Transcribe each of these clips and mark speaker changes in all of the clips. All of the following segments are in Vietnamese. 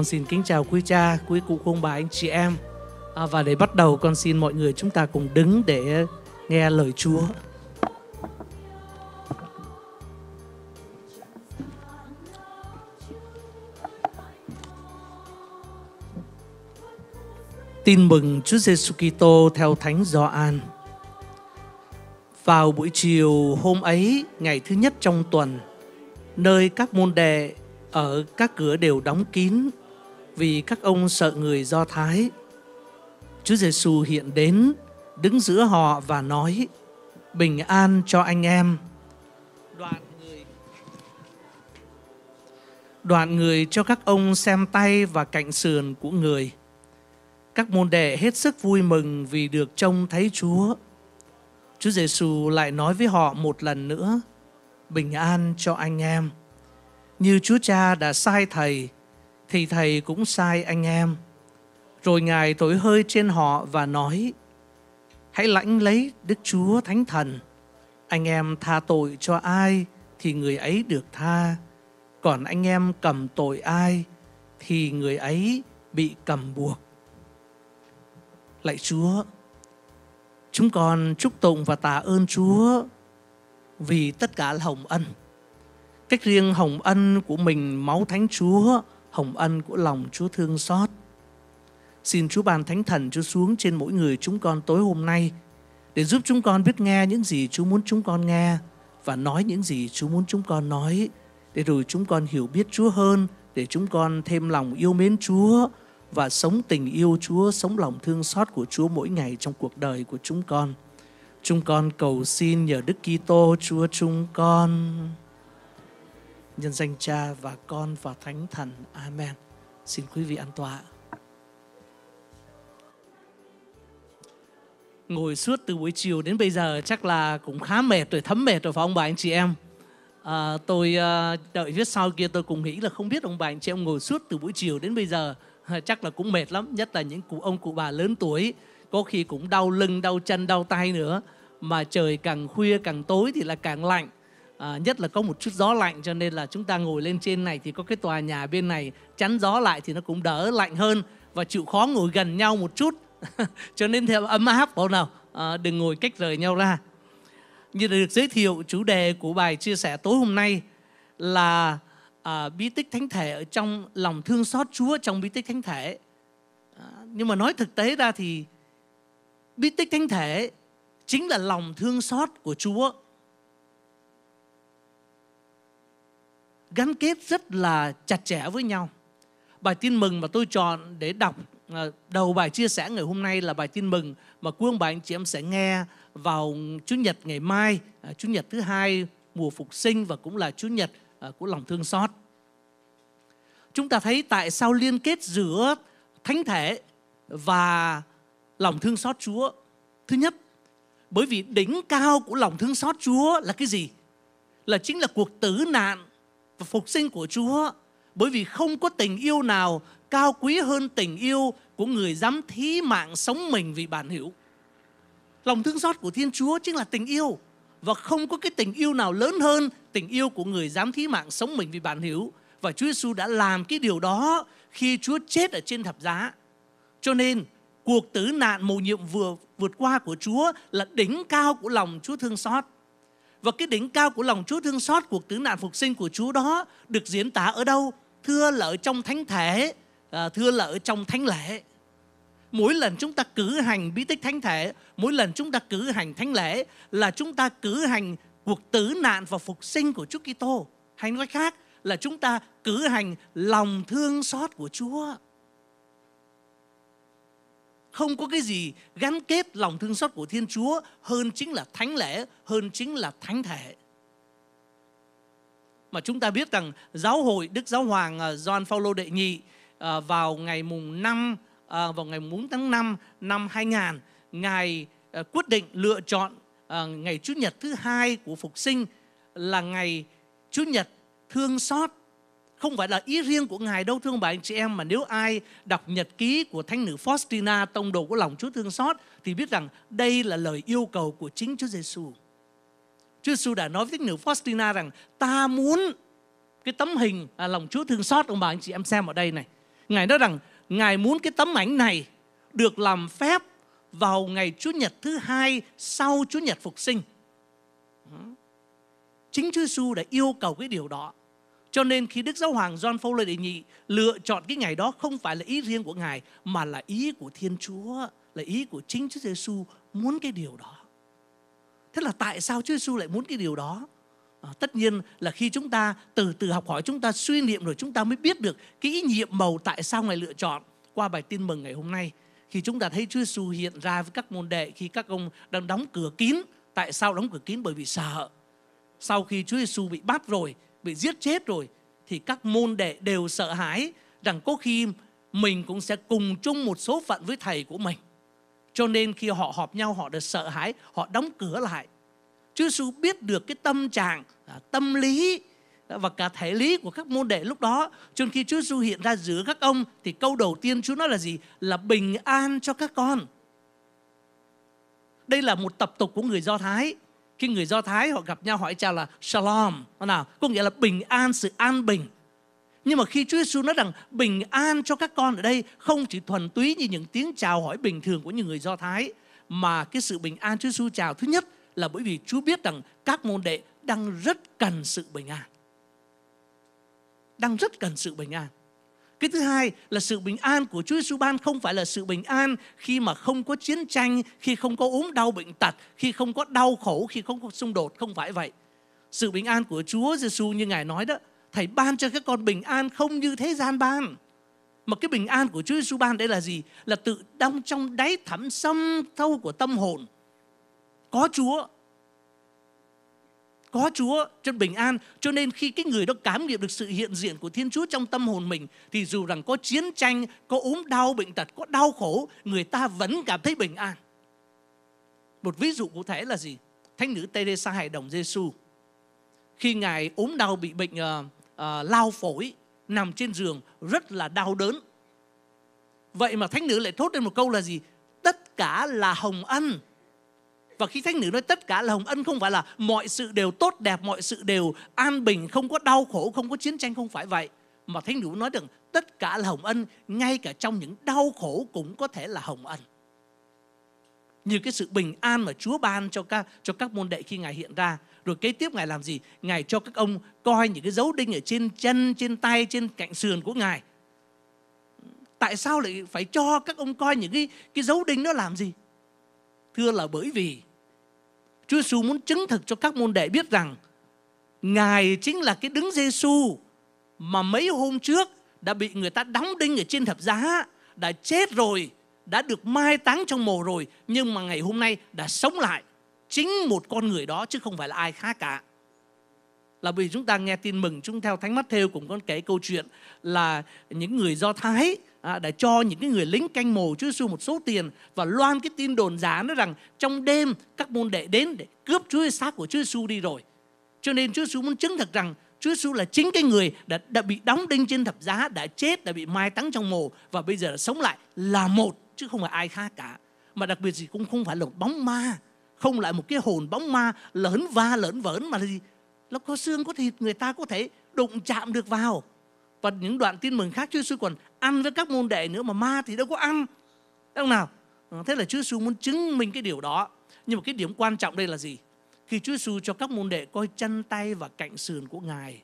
Speaker 1: con xin kính chào quý cha, quý cụ, ông bà, anh chị em. À, và để bắt đầu, con xin mọi người chúng ta cùng đứng để nghe lời Chúa. Tin mừng Chúa Giêsu Kitô theo Thánh Gioan. Vào buổi chiều hôm ấy, ngày thứ nhất trong tuần, nơi các môn đệ ở các cửa đều đóng kín vì các ông sợ người Do Thái. Chúa Giêsu hiện đến, đứng giữa họ và nói: Bình an cho anh em. Đoạn người Đoạn người cho các ông xem tay và cạnh sườn của người. Các môn đệ hết sức vui mừng vì được trông thấy Chúa. Chúa Giêsu lại nói với họ một lần nữa: Bình an cho anh em. Như Chúa Cha đã sai thầy thì thầy cũng sai anh em. Rồi Ngài thổi hơi trên họ và nói, hãy lãnh lấy Đức Chúa Thánh Thần. Anh em tha tội cho ai thì người ấy được tha, còn anh em cầm tội ai thì người ấy bị cầm buộc. Lạy Chúa, chúng con chúc tụng và tạ ơn Chúa vì tất cả là hồng ân. Cách riêng hồng ân của mình máu thánh Chúa hồng ân của lòng Chúa thương xót. Xin Chúa ban Thánh Thần Chúa xuống trên mỗi người chúng con tối hôm nay để giúp chúng con biết nghe những gì Chúa muốn chúng con nghe và nói những gì Chúa muốn chúng con nói để rồi chúng con hiểu biết Chúa hơn, để chúng con thêm lòng yêu mến Chúa và sống tình yêu Chúa, sống lòng thương xót của Chúa mỗi ngày trong cuộc đời của chúng con. Chúng con cầu xin nhờ Đức Kitô Chúa chúng con. Nhân danh Cha và Con và Thánh Thần. Amen. Xin quý vị an tọa. Ngồi suốt từ buổi chiều đến bây giờ chắc là cũng khá mệt rồi, thấm mệt rồi phải không bà anh chị em? À, tôi à, đợi phía sau kia tôi cũng nghĩ là không biết ông bà anh chị em ngồi suốt từ buổi chiều đến bây giờ à, chắc là cũng mệt lắm, nhất là những cụ ông cụ bà lớn tuổi có khi cũng đau lưng, đau chân, đau tay nữa. Mà trời càng khuya càng tối thì là càng lạnh à, nhất là có một chút gió lạnh cho nên là chúng ta ngồi lên trên này thì có cái tòa nhà bên này chắn gió lại thì nó cũng đỡ lạnh hơn và chịu khó ngồi gần nhau một chút cho nên theo ấm áp bảo nào à, đừng ngồi cách rời nhau ra như đã được giới thiệu chủ đề của bài chia sẻ tối hôm nay là à, bí tích thánh thể ở trong lòng thương xót Chúa trong bí tích thánh thể à, nhưng mà nói thực tế ra thì bí tích thánh thể chính là lòng thương xót của Chúa gắn kết rất là chặt chẽ với nhau. Bài tin mừng mà tôi chọn để đọc à, đầu bài chia sẻ ngày hôm nay là bài tin mừng mà quý ông bà anh chị em sẽ nghe vào Chủ nhật ngày mai, à, Chủ nhật thứ hai mùa phục sinh và cũng là Chủ nhật à, của lòng thương xót. Chúng ta thấy tại sao liên kết giữa thánh thể và lòng thương xót Chúa. Thứ nhất, bởi vì đỉnh cao của lòng thương xót Chúa là cái gì? Là chính là cuộc tử nạn và phục sinh của Chúa. Bởi vì không có tình yêu nào cao quý hơn tình yêu của người dám thí mạng sống mình vì bản hữu. Lòng thương xót của Thiên Chúa chính là tình yêu. Và không có cái tình yêu nào lớn hơn tình yêu của người dám thí mạng sống mình vì bản hữu. Và Chúa Giêsu đã làm cái điều đó khi Chúa chết ở trên thập giá. Cho nên cuộc tử nạn mầu nhiệm vừa vượt qua của Chúa là đỉnh cao của lòng Chúa thương xót. Và cái đỉnh cao của lòng Chúa thương xót cuộc tử nạn phục sinh của Chúa đó được diễn tả ở đâu? Thưa là ở trong thánh thể, à, thưa là ở trong thánh lễ. Mỗi lần chúng ta cử hành bí tích thánh thể, mỗi lần chúng ta cử hành thánh lễ là chúng ta cử hành cuộc tử nạn và phục sinh của Chúa Kitô. Hay nói khác là chúng ta cử hành lòng thương xót của Chúa không có cái gì gắn kết lòng thương xót của Thiên Chúa hơn chính là thánh lễ, hơn chính là thánh thể. Mà chúng ta biết rằng giáo hội Đức Giáo Hoàng à, John Paulo đệ nhị à, vào ngày mùng 5 à, vào ngày 4 tháng 5 năm 2000, ngài quyết định lựa chọn ngày Chủ nhật thứ hai của phục sinh là ngày Chủ nhật thương xót không phải là ý riêng của Ngài đâu thương anh chị em mà nếu ai đọc nhật ký của thánh nữ Faustina tông đồ của lòng Chúa thương xót thì biết rằng đây là lời yêu cầu của chính Chúa Giêsu. Chúa Giêsu đã nói với thánh nữ Faustina rằng ta muốn cái tấm hình à, lòng Chúa thương xót ông bà anh chị em xem ở đây này. Ngài nói rằng Ngài muốn cái tấm ảnh này được làm phép vào ngày Chúa Nhật thứ hai sau Chúa Nhật phục sinh. Chính Chúa Giêsu đã yêu cầu cái điều đó. Cho nên khi Đức Giáo Hoàng John Paul đệ nhị lựa chọn cái ngày đó không phải là ý riêng của Ngài mà là ý của Thiên Chúa, là ý của chính Chúa Giêsu muốn cái điều đó. Thế là tại sao Chúa Giêsu lại muốn cái điều đó? À, tất nhiên là khi chúng ta từ từ học hỏi chúng ta suy niệm rồi chúng ta mới biết được cái ý nhiệm màu tại sao ngài lựa chọn qua bài tin mừng ngày hôm nay khi chúng ta thấy Chúa Giêsu hiện ra với các môn đệ khi các ông đang đóng cửa kín tại sao đóng cửa kín bởi vì sợ sau khi Chúa Giêsu bị bắt rồi bị giết chết rồi thì các môn đệ đều sợ hãi rằng có khi mình cũng sẽ cùng chung một số phận với thầy của mình. Cho nên khi họ họp nhau họ được sợ hãi, họ đóng cửa lại. Chúa Giêsu biết được cái tâm trạng, à, tâm lý à, và cả thể lý của các môn đệ lúc đó. Cho nên khi Chúa Giêsu hiện ra giữa các ông thì câu đầu tiên Chúa nói là gì? Là bình an cho các con. Đây là một tập tục của người Do Thái khi người Do Thái họ gặp nhau hỏi chào là Shalom nào có nghĩa là bình an sự an bình nhưng mà khi Chúa Giêsu nói rằng bình an cho các con ở đây không chỉ thuần túy như những tiếng chào hỏi bình thường của những người Do Thái mà cái sự bình an Chúa Giêsu chào thứ nhất là bởi vì Chúa biết rằng các môn đệ đang rất cần sự bình an. Đang rất cần sự bình an. Cái thứ hai là sự bình an của Chúa Giêsu ban không phải là sự bình an khi mà không có chiến tranh, khi không có ốm đau bệnh tật, khi không có đau khổ, khi không có xung đột, không phải vậy. Sự bình an của Chúa Giêsu như Ngài nói đó, Thầy ban cho các con bình an không như thế gian ban. Mà cái bình an của Chúa Giêsu ban đây là gì? Là tự đong trong đáy thẳm sâu thâu của tâm hồn. Có Chúa có Chúa trên bình an. Cho nên khi cái người đó cảm nghiệm được sự hiện diện của Thiên Chúa trong tâm hồn mình thì dù rằng có chiến tranh, có ốm đau, bệnh tật, có đau khổ, người ta vẫn cảm thấy bình an. Một ví dụ cụ thể là gì? Thánh nữ Teresa hài Đồng Giêsu khi ngài ốm đau bị bệnh uh, uh, lao phổi nằm trên giường rất là đau đớn. Vậy mà thánh nữ lại thốt lên một câu là gì? Tất cả là hồng ân và khi thánh nữ nói tất cả là hồng ân không phải là mọi sự đều tốt đẹp, mọi sự đều an bình, không có đau khổ, không có chiến tranh, không phải vậy. Mà thánh nữ nói rằng tất cả là hồng ân, ngay cả trong những đau khổ cũng có thể là hồng ân. Như cái sự bình an mà Chúa ban cho các, cho các môn đệ khi Ngài hiện ra. Rồi kế tiếp Ngài làm gì? Ngài cho các ông coi những cái dấu đinh ở trên chân, trên tay, trên cạnh sườn của Ngài. Tại sao lại phải cho các ông coi những cái, cái dấu đinh đó làm gì? Thưa là bởi vì Chúa Giêsu muốn chứng thực cho các môn đệ biết rằng Ngài chính là cái đứng Giêsu mà mấy hôm trước đã bị người ta đóng đinh ở trên thập giá, đã chết rồi, đã được mai táng trong mồ rồi, nhưng mà ngày hôm nay đã sống lại chính một con người đó chứ không phải là ai khác cả là vì chúng ta nghe tin mừng chúng theo thánh mắt theo cũng có kể câu chuyện là những người do thái à, đã cho những cái người lính canh mồ Chúa Giêsu một số tiền và loan cái tin đồn giả nói rằng trong đêm các môn đệ đến để cướp Chúa xác của Chúa Giêsu đi rồi cho nên Chúa Giêsu muốn chứng thực rằng Chúa Giêsu là chính cái người đã, đã bị đóng đinh trên thập giá, đã chết, đã bị mai táng trong mồ và bây giờ đã sống lại là một chứ không phải ai khác cả. Mà đặc biệt gì cũng không phải là một bóng ma, không lại một cái hồn bóng ma lớn va lớn vỡn mà là gì? nó có xương có thịt người ta có thể đụng chạm được vào và những đoạn tin mừng khác Chúa Giêsu còn ăn với các môn đệ nữa mà ma thì đâu có ăn đâu nào ờ, thế là Chúa Giêsu muốn chứng minh cái điều đó nhưng mà cái điểm quan trọng đây là gì khi Chúa Giêsu cho các môn đệ coi chân tay và cạnh sườn của ngài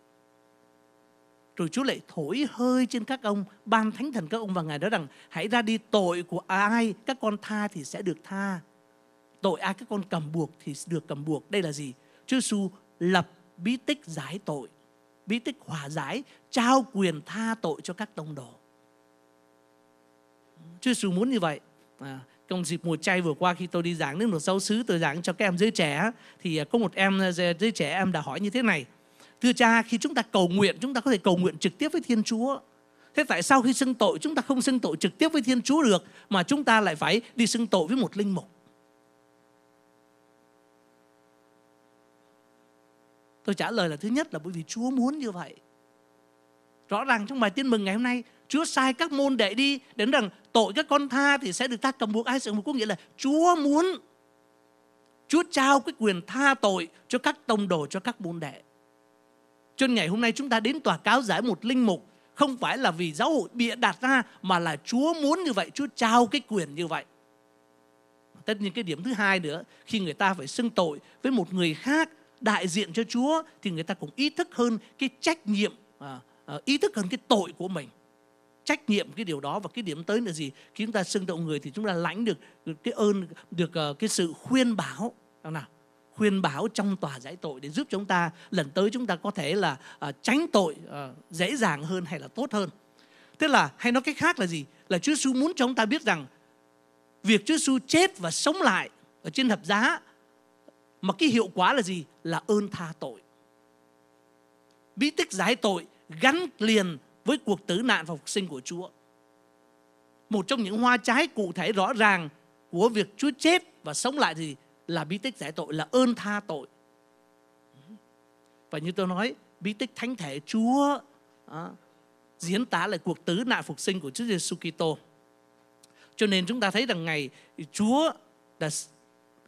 Speaker 1: rồi Chúa lại thổi hơi trên các ông ban thánh thần các ông và ngài nói rằng hãy ra đi tội của ai các con tha thì sẽ được tha tội ai các con cầm buộc thì được cầm buộc đây là gì Chúa Giêsu lập bí tích giải tội, bí tích hòa giải, trao quyền tha tội cho các tông đồ. Chúa Giêsu muốn như vậy. À, trong dịp mùa chay vừa qua khi tôi đi giảng nước một giáo xứ tôi giảng cho các em giới trẻ thì à, có một em à, giới trẻ em đã hỏi như thế này thưa cha khi chúng ta cầu nguyện chúng ta có thể cầu nguyện trực tiếp với thiên chúa thế tại sao khi xưng tội chúng ta không xưng tội trực tiếp với thiên chúa được mà chúng ta lại phải đi xưng tội với một linh mục Tôi trả lời là thứ nhất là bởi vì Chúa muốn như vậy. Rõ ràng trong bài tin mừng ngày hôm nay, Chúa sai các môn đệ đi đến rằng tội các con tha thì sẽ được ta cầm buộc ai sự một có nghĩa là Chúa muốn Chúa trao cái quyền tha tội cho các tông đồ, cho các môn đệ. Cho ngày hôm nay chúng ta đến tòa cáo giải một linh mục không phải là vì giáo hội bịa đặt ra mà là Chúa muốn như vậy, Chúa trao cái quyền như vậy. Tất nhiên cái điểm thứ hai nữa, khi người ta phải xưng tội với một người khác đại diện cho Chúa thì người ta cũng ý thức hơn cái trách nhiệm à, à, ý thức hơn cái tội của mình trách nhiệm cái điều đó và cái điểm tới là gì khi chúng ta xưng động người thì chúng ta lãnh được cái ơn được uh, cái sự khuyên bảo nào, nào khuyên bảo trong tòa giải tội để giúp chúng ta lần tới chúng ta có thể là uh, tránh tội uh, dễ dàng hơn hay là tốt hơn tức là hay nói cách khác là gì là Chúa Giêsu muốn cho chúng ta biết rằng việc Chúa Giêsu chết và sống lại ở trên thập giá mà cái hiệu quả là gì? Là ơn tha tội. Bí tích giải tội gắn liền với cuộc tử nạn và phục sinh của Chúa. Một trong những hoa trái cụ thể rõ ràng của việc Chúa chết và sống lại thì là bí tích giải tội, là ơn tha tội. Và như tôi nói, bí tích thánh thể Chúa à, diễn tả lại cuộc tử nạn phục sinh của Chúa Giêsu Kitô. Cho nên chúng ta thấy rằng ngày Chúa đã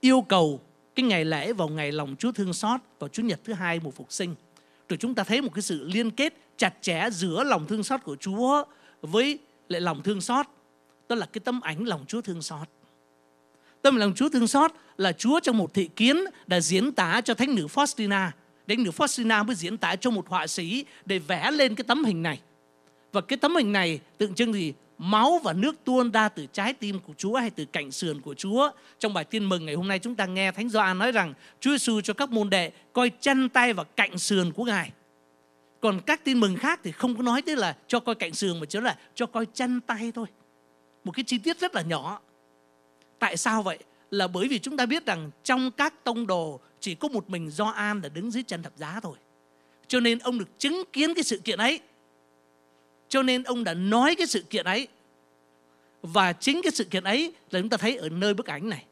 Speaker 1: yêu cầu cái ngày lễ vào ngày lòng Chúa thương xót vào Chủ nhật thứ hai mùa phục sinh. Rồi chúng ta thấy một cái sự liên kết chặt chẽ giữa lòng thương xót của Chúa với lại lòng thương xót. Đó là cái tấm ảnh lòng Chúa thương xót. Tâm lòng Chúa thương xót là Chúa trong một thị kiến đã diễn tả cho thánh nữ Faustina. đến nữ Faustina mới diễn tả cho một họa sĩ để vẽ lên cái tấm hình này. Và cái tấm hình này tượng trưng gì? máu và nước tuôn ra từ trái tim của Chúa hay từ cạnh sườn của Chúa. Trong bài tin mừng ngày hôm nay chúng ta nghe Thánh Gioan nói rằng Chúa Giêsu cho các môn đệ coi chân tay và cạnh sườn của Ngài. Còn các tin mừng khác thì không có nói tới là cho coi cạnh sườn mà chỉ là cho coi chân tay thôi. Một cái chi tiết rất là nhỏ. Tại sao vậy? Là bởi vì chúng ta biết rằng trong các tông đồ chỉ có một mình Gioan là đứng dưới chân thập giá thôi. Cho nên ông được chứng kiến cái sự kiện ấy cho nên ông đã nói cái sự kiện ấy. Và chính cái sự kiện ấy là chúng ta thấy ở nơi bức ảnh này.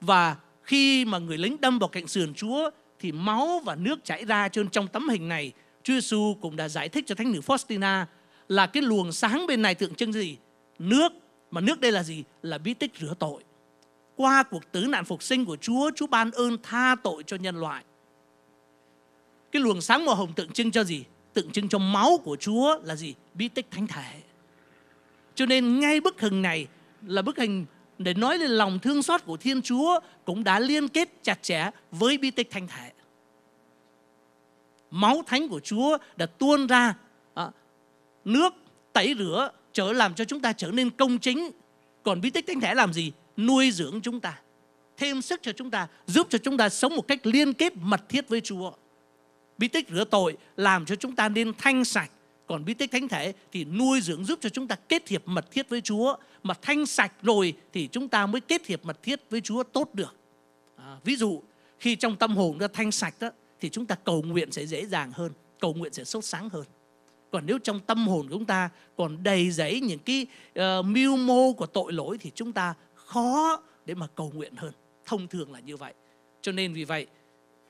Speaker 1: Và khi mà người lính đâm vào cạnh sườn Chúa thì máu và nước chảy ra trên trong tấm hình này Chúa Giêsu cũng đã giải thích cho thánh nữ Faustina là cái luồng sáng bên này tượng trưng gì? Nước mà nước đây là gì? Là bí tích rửa tội. Qua cuộc tứ nạn phục sinh của Chúa, Chúa ban ơn tha tội cho nhân loại. Cái luồng sáng màu hồng tượng trưng cho gì? tượng trưng cho máu của Chúa là gì? Bí tích thánh thể. Cho nên ngay bức hình này là bức hình để nói lên lòng thương xót của Thiên Chúa cũng đã liên kết chặt chẽ với bí tích thánh thể. Máu thánh của Chúa đã tuôn ra à, nước tẩy rửa trở làm cho chúng ta trở nên công chính. Còn bí tích thánh thể làm gì? Nuôi dưỡng chúng ta, thêm sức cho chúng ta, giúp cho chúng ta sống một cách liên kết mật thiết với Chúa bí tích rửa tội làm cho chúng ta nên thanh sạch còn bí tích thánh thể thì nuôi dưỡng giúp cho chúng ta kết hiệp mật thiết với Chúa mà thanh sạch rồi thì chúng ta mới kết hiệp mật thiết với Chúa tốt được à, ví dụ khi trong tâm hồn đã thanh sạch đó thì chúng ta cầu nguyện sẽ dễ dàng hơn cầu nguyện sẽ sốt sáng hơn còn nếu trong tâm hồn chúng ta còn đầy dẫy những cái uh, mưu mô của tội lỗi thì chúng ta khó để mà cầu nguyện hơn thông thường là như vậy cho nên vì vậy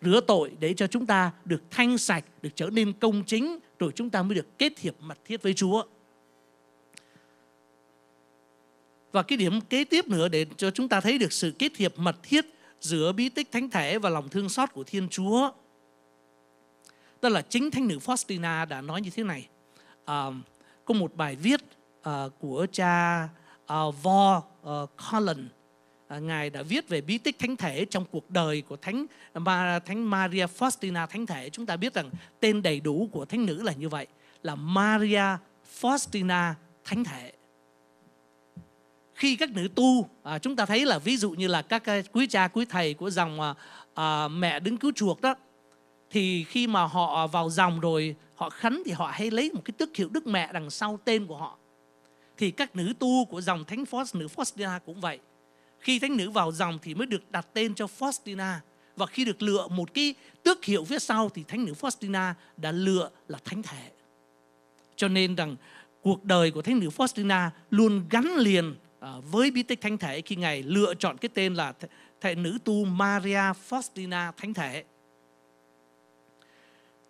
Speaker 1: rửa tội để cho chúng ta được thanh sạch, được trở nên công chính, rồi chúng ta mới được kết hiệp mật thiết với Chúa. Và cái điểm kế tiếp nữa để cho chúng ta thấy được sự kết hiệp mật thiết giữa bí tích thánh thể và lòng thương xót của Thiên Chúa. Tức là chính thánh nữ Faustina đã nói như thế này. À, có một bài viết à, của cha à, Vo à, Collin À, ngài đã viết về bí tích thánh thể trong cuộc đời của thánh mà thánh Maria Faustina thánh thể chúng ta biết rằng tên đầy đủ của thánh nữ là như vậy là Maria Faustina thánh thể khi các nữ tu à, chúng ta thấy là ví dụ như là các à, quý cha quý thầy của dòng mẹ đứng cứu chuộc đó thì khi mà họ vào dòng rồi họ khấn thì họ hay lấy một cái tước hiệu đức mẹ đằng sau tên của họ thì các nữ tu của dòng thánh nữ Faustina cũng vậy khi thánh nữ vào dòng thì mới được đặt tên cho Faustina. Và khi được lựa một cái tước hiệu phía sau thì thánh nữ Faustina đã lựa là thánh thể. Cho nên rằng cuộc đời của thánh nữ Faustina luôn gắn liền à, với bí tích thánh thể khi ngài lựa chọn cái tên là thệ nữ tu Maria Faustina thánh thể.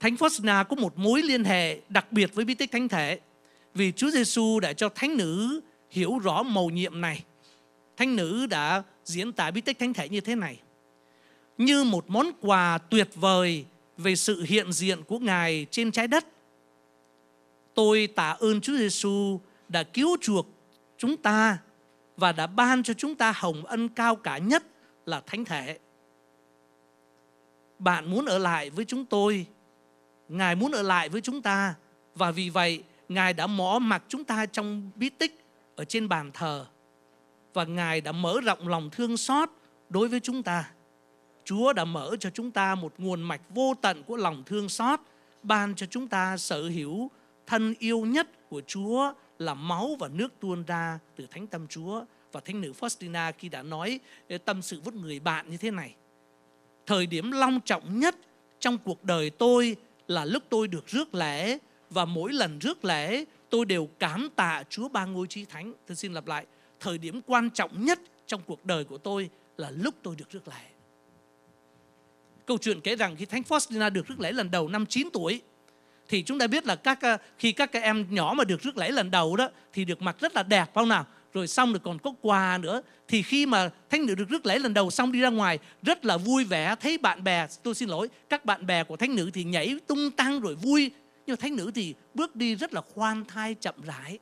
Speaker 1: Thánh Faustina có một mối liên hệ đặc biệt với bí tích thánh thể vì Chúa Giêsu đã cho thánh nữ hiểu rõ mầu nhiệm này thánh nữ đã diễn tả bí tích thánh thể như thế này. Như một món quà tuyệt vời về sự hiện diện của Ngài trên trái đất. Tôi tạ ơn Chúa Giêsu đã cứu chuộc chúng ta và đã ban cho chúng ta hồng ân cao cả nhất là thánh thể. Bạn muốn ở lại với chúng tôi, Ngài muốn ở lại với chúng ta và vì vậy Ngài đã mõ mặc chúng ta trong bí tích ở trên bàn thờ và Ngài đã mở rộng lòng thương xót đối với chúng ta. Chúa đã mở cho chúng ta một nguồn mạch vô tận của lòng thương xót, ban cho chúng ta sở hữu thân yêu nhất của Chúa là máu và nước tuôn ra từ thánh tâm Chúa. Và thánh nữ Faustina khi đã nói tâm sự với người bạn như thế này. Thời điểm long trọng nhất trong cuộc đời tôi là lúc tôi được rước lễ và mỗi lần rước lễ tôi đều cảm tạ Chúa ba ngôi chí thánh. Tôi xin lặp lại thời điểm quan trọng nhất trong cuộc đời của tôi là lúc tôi được rước lễ. Câu chuyện kể rằng khi Thánh Faustina được rước lễ lần đầu năm 9 tuổi thì chúng ta biết là các ờ, khi các cái em nhỏ mà được rước lễ lần đầu đó thì được mặc rất là đẹp không nào? Rồi xong rồi còn có quà nữa. Thì khi mà thánh nữ được rước lễ lần đầu xong đi ra ngoài rất là vui vẻ, thấy bạn bè, tôi xin lỗi, các bạn bè của thánh nữ thì nhảy tung tăng rồi vui, nhưng mà thánh nữ thì bước đi rất là khoan thai chậm rãi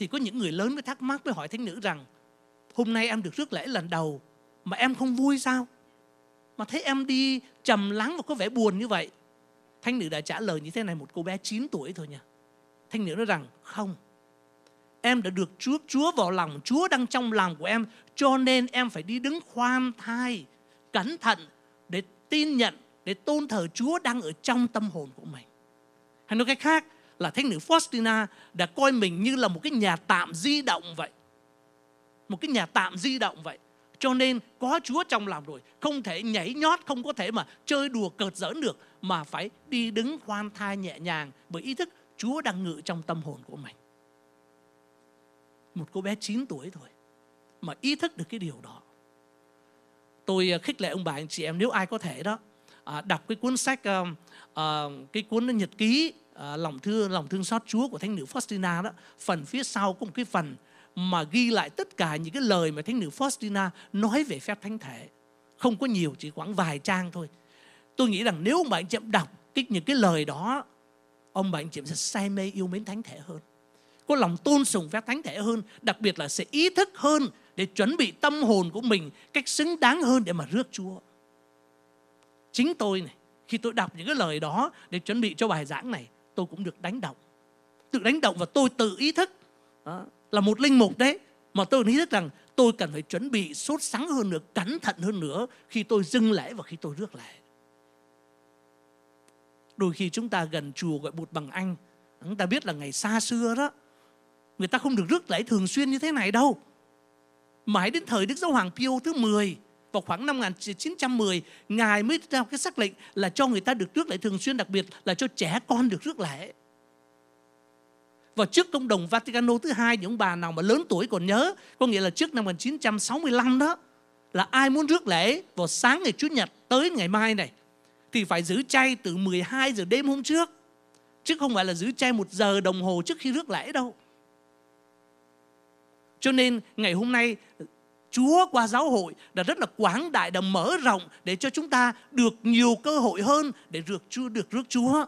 Speaker 1: thì có những người lớn mới thắc mắc với hỏi thánh nữ rằng hôm nay em được rước lễ lần đầu mà em không vui sao? Mà thấy em đi trầm lắng và có vẻ buồn như vậy. Thánh nữ đã trả lời như thế này một cô bé 9 tuổi thôi nha. Thánh nữ nói rằng không, em đã được Chúa Chúa vào lòng, Chúa đang trong lòng của em, cho nên em phải đi đứng khoan thai, cẩn thận để tin nhận, để tôn thờ Chúa đang ở trong tâm hồn của mình. Hay nói cách khác, là thánh nữ Faustina đã coi mình như là một cái nhà tạm di động vậy. Một cái nhà tạm di động vậy. Cho nên có Chúa trong lòng rồi, không thể nhảy nhót, không có thể mà chơi đùa cợt giỡn được mà phải đi đứng khoan thai nhẹ nhàng bởi ý thức Chúa đang ngự trong tâm hồn của mình. Một cô bé 9 tuổi thôi mà ý thức được cái điều đó. Tôi ờ, khích lệ ông bà anh chị em nếu ai có thể đó à, đọc cái cuốn sách ờ, cái cuốn nhật ký Ờ, lòng thương lòng thương xót Chúa của thánh nữ Faustina đó phần phía sau có một cái phần mà ghi lại tất cả những cái lời mà thánh nữ Faustina nói về phép thánh thể không có nhiều chỉ khoảng vài trang thôi tôi nghĩ rằng nếu mà anh chị đọc cái, những cái lời đó ông bà anh chị sẽ say mê yêu mến thánh thể hơn có lòng tôn sùng phép thánh thể hơn đặc biệt là sẽ ý thức hơn để chuẩn bị tâm hồn của mình cách xứng đáng hơn để mà rước Chúa chính tôi này khi tôi đọc những cái lời đó để chuẩn bị cho bài giảng này tôi cũng được đánh động tự đánh động và tôi tự ý thức đó. là một linh mục đấy mà tôi ý thức rằng tôi cần phải chuẩn bị sốt sắng hơn nữa cẩn thận hơn nữa khi tôi dâng lễ và khi tôi rước lễ đôi khi chúng ta gần chùa gọi bụt bằng anh chúng ta biết là ngày xa xưa đó người ta không được rước lễ thường xuyên như thế này đâu mãi đến thời đức giáo hoàng pio thứ 10 vào khoảng năm 1910 ngài mới ra cái xác lệnh là cho người ta được rước lễ thường xuyên đặc biệt là cho trẻ con được rước lễ và trước công đồng Vaticano thứ hai những bà nào mà lớn tuổi còn nhớ có nghĩa là trước năm 1965 đó là ai muốn rước lễ vào sáng ngày Chủ nhật tới ngày mai này thì phải giữ chay từ 12 giờ đêm hôm trước chứ không phải là giữ chay một giờ đồng hồ trước khi rước lễ đâu cho nên ngày hôm nay Chúa qua giáo hội đã rất là quảng đại đã mở rộng để cho chúng ta được nhiều cơ hội hơn để được Chúa được rước Chúa.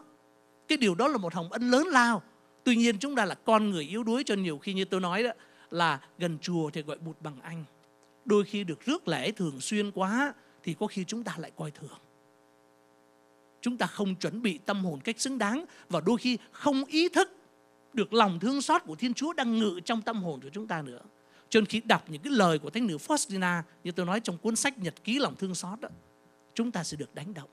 Speaker 1: Cái điều đó là một hồng ân lớn lao. Tuy nhiên chúng ta là con người yếu đuối cho nhiều khi như tôi nói đó là gần chùa thì gọi bụt bằng anh. Đôi khi được rước lễ thường xuyên quá thì có khi chúng ta lại coi thường. Chúng ta không chuẩn bị tâm hồn cách xứng đáng và đôi khi không ý thức được lòng thương xót của Thiên Chúa đang ngự trong tâm hồn của chúng ta nữa. Cho nên khi đọc những cái lời của Thánh nữ Faustina như tôi nói trong cuốn sách Nhật ký lòng thương xót đó, chúng ta sẽ được đánh động.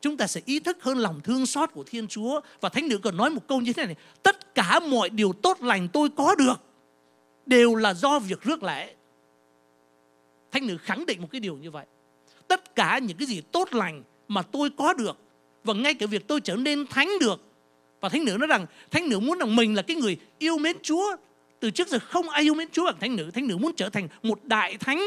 Speaker 1: Chúng ta sẽ ý thức hơn lòng thương xót của Thiên Chúa và Thánh nữ còn nói một câu như thế này, tất cả mọi điều tốt lành tôi có được đều là do việc rước lễ. Thánh nữ khẳng định một cái điều như vậy. Tất cả những cái gì tốt lành mà tôi có được và ngay cả việc tôi trở nên thánh được và thánh nữ nói rằng thánh nữ muốn rằng mình là cái người yêu mến Chúa từ trước giờ không ai yêu mến Chúa bằng thánh nữ. Thánh nữ muốn trở thành một đại thánh,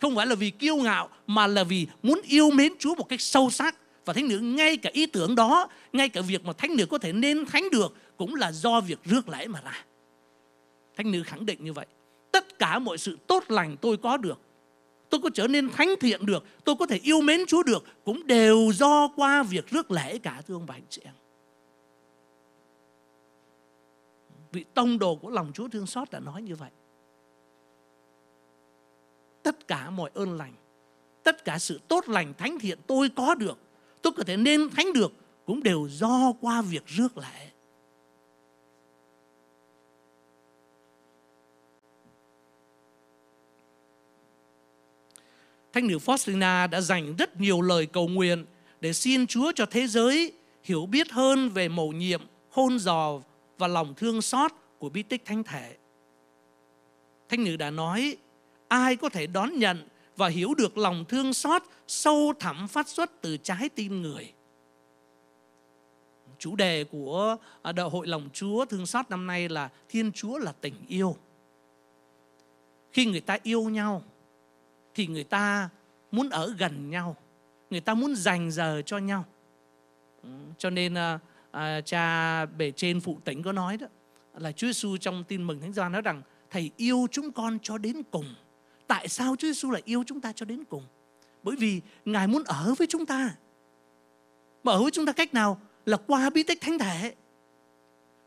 Speaker 1: không phải là vì kiêu ngạo mà là vì muốn yêu mến Chúa một cách sâu sắc. Và thánh nữ ngay cả ý tưởng đó, ngay cả việc mà thánh nữ có thể nên thánh được cũng là do việc rước lễ mà ra. Thánh nữ khẳng định như vậy. Tất cả mọi sự tốt lành tôi có được tôi có trở nên thánh thiện được, tôi có thể yêu mến Chúa được cũng đều do qua việc rước lễ cả thưa ông bà anh chị em. vị tông đồ của lòng Chúa thương xót đã nói như vậy. Tất cả mọi ơn lành, tất cả sự tốt lành thánh thiện tôi có được, tôi có thể nên thánh được cũng đều do qua việc rước lễ. Thánh nữ Faustina đã dành rất nhiều lời cầu nguyện để xin Chúa cho thế giới hiểu biết hơn về mầu nhiệm, hôn dò và lòng thương xót của bí tích thánh thể. Thánh nữ đã nói, ai có thể đón nhận và hiểu được lòng thương xót sâu thẳm phát xuất từ trái tim người. Chủ đề của à, đạo hội lòng Chúa thương xót năm nay là Thiên Chúa là tình yêu. Khi người ta yêu nhau thì người ta muốn ở gần nhau, người ta muốn dành giờ cho nhau. Cho nên à, à, cha bề trên phụ tỉnh có nói đó là Chúa Giêsu trong tin mừng Thánh Gioan nói rằng thầy yêu chúng con cho đến cùng. Tại sao Chúa Giêsu lại yêu chúng ta cho đến cùng? Bởi vì Ngài muốn ở với chúng ta. Mà ở với chúng ta cách nào? Là qua bí tích thánh thể.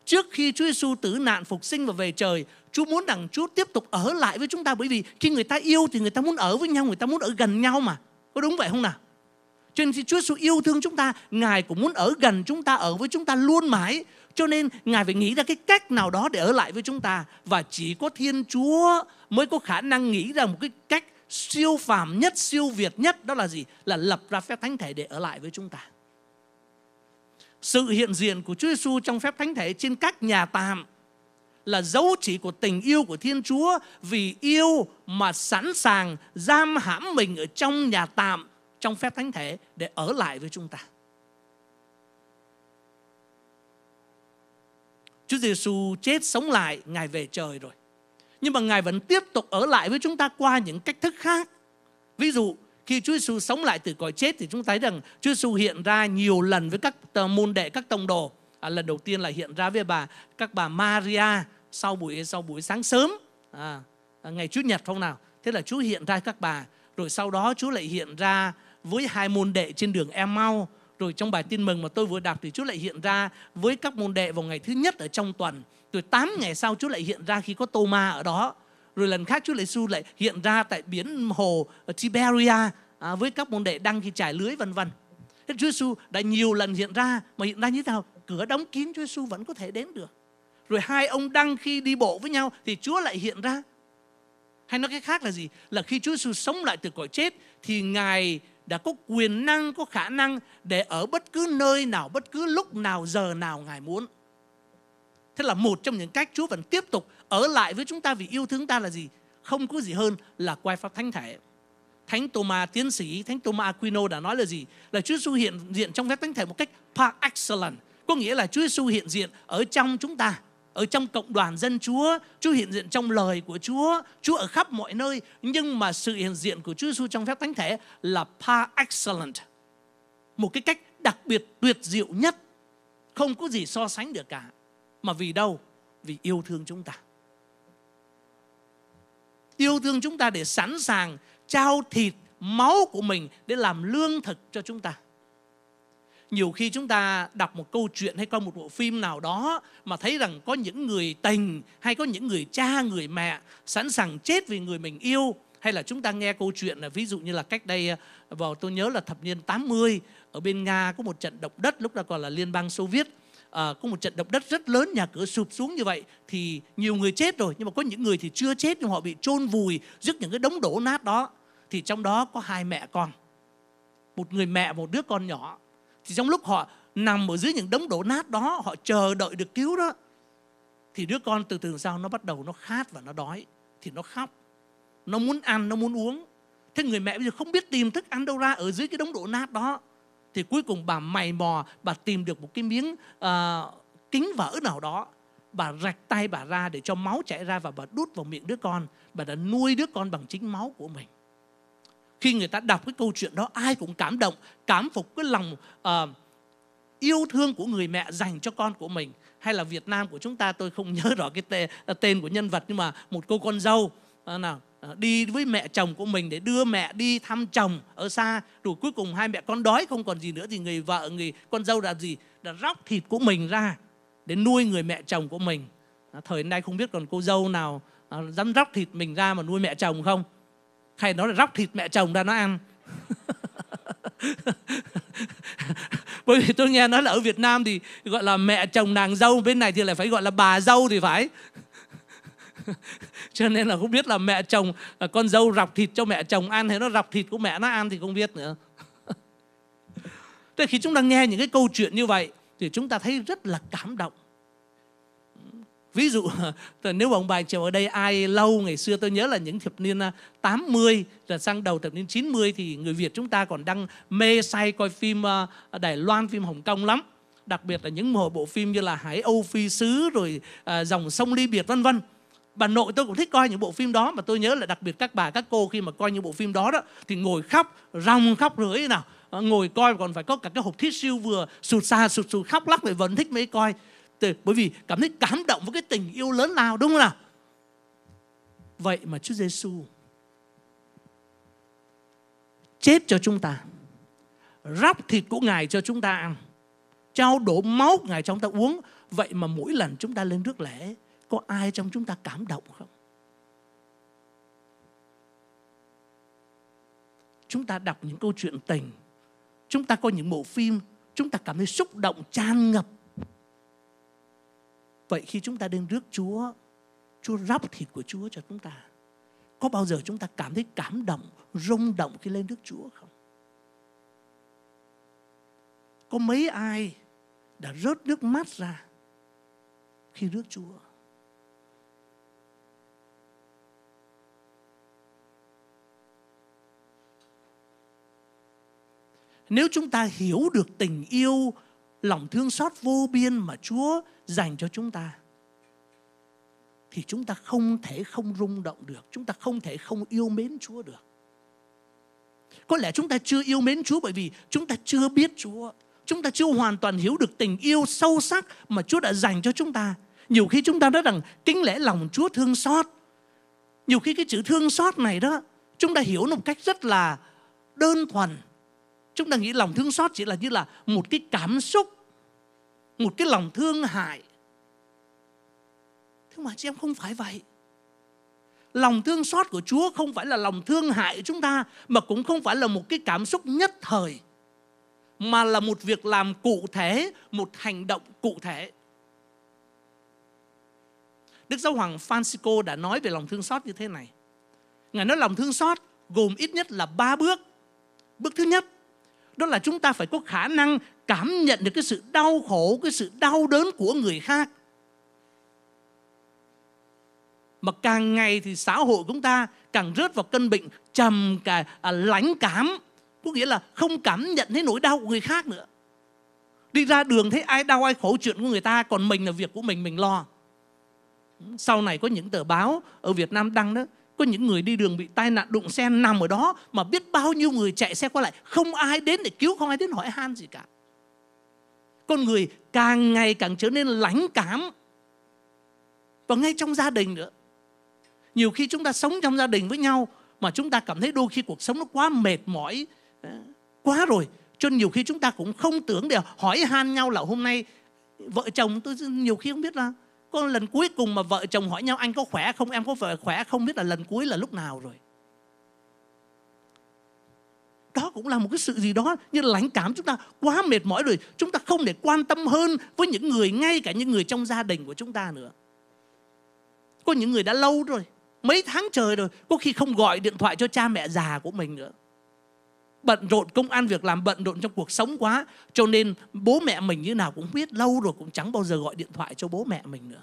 Speaker 1: Trước khi Chúa Giêsu tử nạn phục sinh và về trời, Chúa muốn rằng Chúa tiếp tục ở lại với chúng ta bởi vì khi người ta yêu thì người ta muốn ở với nhau, người ta muốn ở gần nhau mà. Có đúng vậy không nào? Cho nên Chúa Giêsu yêu thương chúng ta, Ngài cũng muốn ở gần chúng ta, ở với chúng ta luôn mãi. Cho nên Ngài phải nghĩ ra cái cách nào đó để ở lại với chúng ta. Và chỉ có Thiên Chúa mới có khả năng nghĩ ra một cái cách siêu phàm nhất, siêu việt nhất. Đó là gì? Là lập ra phép thánh thể để ở lại với chúng ta. Sự hiện diện của Chúa Giêsu trong phép thánh thể trên các nhà tạm là dấu chỉ của tình yêu của Thiên Chúa vì yêu mà sẵn sàng giam hãm mình ở trong nhà tạm trong phép thánh thể để ở lại với chúng ta. Chúa Giêsu chết sống lại, Ngài về trời rồi. Nhưng mà Ngài vẫn tiếp tục ở lại với chúng ta qua những cách thức khác. Ví dụ, khi Chúa Giêsu sống lại từ cõi chết thì chúng ta thấy rằng Chúa Giêsu hiện ra nhiều lần với các môn đệ, các tông đồ. À, lần đầu tiên là hiện ra với bà các bà Maria sau buổi sau buổi sáng sớm à, ngày Chúa Nhật không nào. Thế là Chúa hiện ra các bà, rồi sau đó Chúa lại hiện ra với hai môn đệ trên đường Emau rồi trong bài tin mừng mà tôi vừa đọc thì Chúa lại hiện ra với các môn đệ vào ngày thứ nhất ở trong tuần rồi 8 ngày sau Chúa lại hiện ra khi có Tô Ma ở đó rồi lần khác Chúa lại Giêsu lại hiện ra tại biển hồ ở Tiberia à, với các môn đệ đang khi trải lưới vân vân Thế Chúa Giêsu đã nhiều lần hiện ra mà hiện ra như thế nào cửa đóng kín Chúa Giêsu vẫn có thể đến được rồi hai ông đang khi đi bộ với nhau thì Chúa lại hiện ra hay nói cái khác là gì là khi Chúa Giêsu sống lại từ cõi chết thì ngài đã có quyền năng, có khả năng để ở bất cứ nơi nào, bất cứ lúc nào, giờ nào Ngài muốn. Thế là một trong những cách Chúa vẫn tiếp tục ở lại với chúng ta vì yêu thương ta là gì? Không có gì hơn là qua pháp thánh thể. Thánh Thomas tiến sĩ, Thánh Thomas Aquino đã nói là gì? Là Chúa Giêsu hiện diện trong phép thánh thể một cách par excellence, có nghĩa là Chúa Giêsu hiện diện ở trong chúng ta ở trong cộng đoàn dân Chúa, Chúa hiện diện trong lời của Chúa, Chúa ở khắp mọi nơi. Nhưng mà sự hiện diện của Chúa Giêsu trong phép thánh thể là par excellent. Một cái cách đặc biệt tuyệt diệu nhất. Không có gì so sánh được cả. Mà vì đâu? Vì yêu thương chúng ta. Yêu thương chúng ta để sẵn sàng trao thịt máu của mình để làm lương thực cho chúng ta nhiều khi chúng ta đọc một câu chuyện hay coi một bộ phim nào đó mà thấy rằng có những người tình hay có những người cha người mẹ sẵn sàng chết vì người mình yêu hay là chúng ta nghe câu chuyện là ví dụ như là cách đây ờ, vào tôi nhớ là thập niên 80 ở bên Nga có một trận động đất lúc đó còn là liên bang Xô Viết à, có một trận động đất rất lớn nhà cửa sụp xuống như vậy thì nhiều người chết rồi nhưng mà có những người thì chưa chết nhưng họ bị chôn vùi rước những cái đống đổ nát đó thì trong đó có hai mẹ con một người mẹ một đứa con nhỏ thì trong lúc họ nằm ở dưới những đống đổ nát đó họ chờ đợi được cứu đó thì đứa con từ từ sao nó bắt đầu nó khát và nó đói thì nó khóc nó muốn ăn nó muốn uống thế người mẹ bây giờ không biết tìm thức ăn đâu ra ở dưới cái đống đổ nát đó thì cuối cùng bà mày mò bà tìm được một cái miếng uh, kính vỡ nào đó bà rạch tay bà ra để cho máu chảy ra và bà đút vào miệng đứa con bà đã nuôi đứa con bằng chính máu của mình khi người ta đọc cái câu chuyện đó ai cũng cảm động cảm phục cái lòng uh, yêu thương của người mẹ dành cho con của mình hay là Việt Nam của chúng ta tôi không nhớ rõ cái tê, ờ, tên của nhân vật nhưng mà một cô con dâu uh, nào đi với mẹ chồng của mình để đưa mẹ đi thăm chồng ở xa rồi cuối cùng hai mẹ con đói không còn gì nữa thì người vợ người con dâu là gì là róc thịt của mình ra để nuôi người mẹ chồng của mình thời nay không biết còn cô dâu nào dám róc thịt mình ra mà nuôi mẹ chồng không hay nó là róc thịt mẹ chồng ra nó ăn bởi vì tôi nghe nói là ở Việt Nam thì gọi là mẹ chồng nàng dâu bên này thì lại phải gọi là bà dâu thì phải cho nên là không biết là mẹ chồng con dâu rọc thịt cho mẹ chồng ăn hay nó rọc thịt của mẹ nó ăn thì không biết nữa thế khi chúng ta nghe những cái câu chuyện như vậy thì chúng ta thấy rất là cảm động Ví dụ nếu mà ông bà chồng ở đây ai lâu ngày xưa tôi nhớ là những thập niên 80 là sang đầu thập niên 90 thì người Việt chúng ta còn đang mê say coi phim à, Đài Loan, phim Hồng Kông lắm. Đặc biệt là những bộ phim như là Hải Âu Phi Sứ rồi à, Dòng Sông Ly Biệt vân vân bà nội tôi cũng thích coi những bộ phim đó mà tôi nhớ là đặc biệt các bà các cô khi mà coi những bộ phim đó đó thì ngồi khóc rong khóc rưỡi nào ờ, ngồi coi còn phải có cả cái hộp thiết siêu vừa sụt xa sụt sụt khóc lắc lại vẫn thích mới coi bởi vì cảm thấy cảm động với cái tình yêu lớn lao đúng không nào? Vậy mà Chúa Giêsu chết cho chúng ta. Róc thịt của Ngài cho chúng ta ăn. Trao đổ máu Ngài cho chúng ta uống. Vậy mà mỗi lần chúng ta lên nước lễ, có ai trong chúng ta cảm động không? Chúng ta đọc những câu chuyện tình, chúng ta có những bộ phim, chúng ta cảm thấy xúc động tràn ngập Vậy khi chúng ta đến rước Chúa, Chúa rắp thịt của Chúa cho chúng ta. Có bao giờ chúng ta cảm thấy cảm động, rung động khi lên rước Chúa không? Có mấy ai đã rớt nước mắt ra khi rước Chúa? Nếu chúng ta hiểu được tình yêu lòng thương xót vô biên mà Chúa dành cho chúng ta thì chúng ta không thể không rung động được, chúng ta không thể không yêu mến Chúa được. Có lẽ chúng ta chưa yêu mến Chúa bởi vì chúng ta chưa biết Chúa, chúng ta chưa hoàn toàn hiểu được tình yêu sâu sắc mà Chúa đã dành cho chúng ta. Nhiều khi chúng ta nói rằng kính lẽ lòng Chúa thương xót. Nhiều khi cái chữ thương xót này đó, chúng ta hiểu nó một cách rất là đơn thuần. Chúng ta nghĩ lòng thương xót chỉ là như là một cái cảm xúc một cái lòng thương hại thế mà chị em không phải vậy lòng thương xót của chúa không phải là lòng thương hại của chúng ta mà cũng không phải là một cái cảm xúc nhất thời mà là một việc làm cụ thể một hành động cụ thể Đức Giáo Hoàng Francisco đã nói về lòng thương xót như thế này. Ngài nói lòng thương xót gồm ít nhất là ba bước. Bước thứ nhất đó là chúng ta phải có khả năng cảm nhận được cái sự đau khổ, cái sự đau đớn của người khác. Mà càng ngày thì xã hội chúng ta càng rớt vào cân bệnh trầm cả à, lãnh cảm, có nghĩa là không cảm nhận thấy nỗi đau của người khác nữa. Đi ra đường thấy ai đau ai khổ chuyện của người ta, còn mình là việc của mình mình lo. Sau này có những tờ báo ở Việt Nam đăng đó có những người đi đường bị tai nạn đụng xe nằm ở đó mà biết bao nhiêu người chạy xe qua lại. Không ai đến để cứu, không ai đến hỏi han gì cả. Con người càng ngày càng trở nên lãnh cảm Và ngay trong gia đình nữa. Nhiều khi chúng ta sống trong gia đình với nhau mà chúng ta cảm thấy đôi khi cuộc sống nó quá mệt mỏi, ờ, quá rồi. Cho nên nhiều khi chúng ta cũng không tưởng để hỏi han nhau là hôm nay vợ chồng tôi nhiều khi không biết là có lần cuối cùng mà vợ chồng hỏi nhau anh có khỏe không em có vợ khỏe không biết là lần cuối là lúc nào rồi đó cũng là một cái sự gì đó như là lãnh cảm chúng ta quá mệt mỏi rồi chúng ta không để quan tâm hơn với những người ngay cả những người trong gia đình của chúng ta nữa có những người đã lâu rồi mấy tháng trời rồi có khi không gọi điện thoại cho cha mẹ già của mình nữa bận rộn công an việc làm bận rộn trong cuộc sống quá cho nên bố mẹ mình như nào cũng biết lâu rồi cũng chẳng bao giờ gọi điện thoại cho bố mẹ mình nữa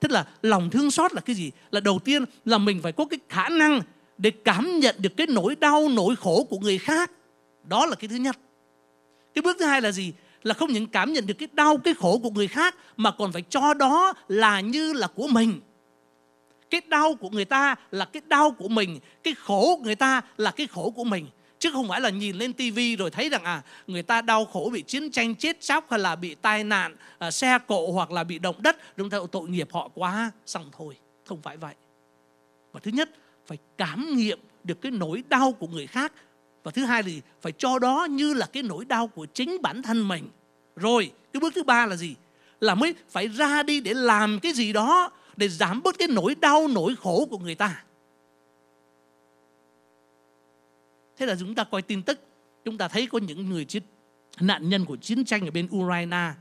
Speaker 1: tức là lòng thương xót là cái gì là đầu tiên là mình phải có cái khả năng để cảm nhận được cái nỗi đau nỗi khổ của người khác đó là cái thứ nhất cái bước thứ hai là gì là không những cảm nhận được cái đau cái khổ của người khác mà còn phải cho đó là như là của mình cái đau của người ta là cái đau của mình cái khổ người ta là cái khổ của mình chứ không phải là nhìn lên tivi rồi thấy rằng à người ta đau khổ bị chiến tranh chết chóc hay là bị tai nạn à, xe cộ hoặc là bị động đất chúng ta tội nghiệp họ quá xong thôi không phải vậy và thứ nhất phải cảm nghiệm được cái nỗi đau của người khác và thứ hai thì phải cho đó như là cái nỗi đau của chính bản thân mình rồi cái bước thứ ba là gì là mới phải ra đi để làm cái gì đó để giảm bớt cái nỗi đau nỗi khổ của người ta thế là chúng ta coi tin tức chúng ta thấy có những người chết nạn nhân của chiến tranh ở bên Ukraine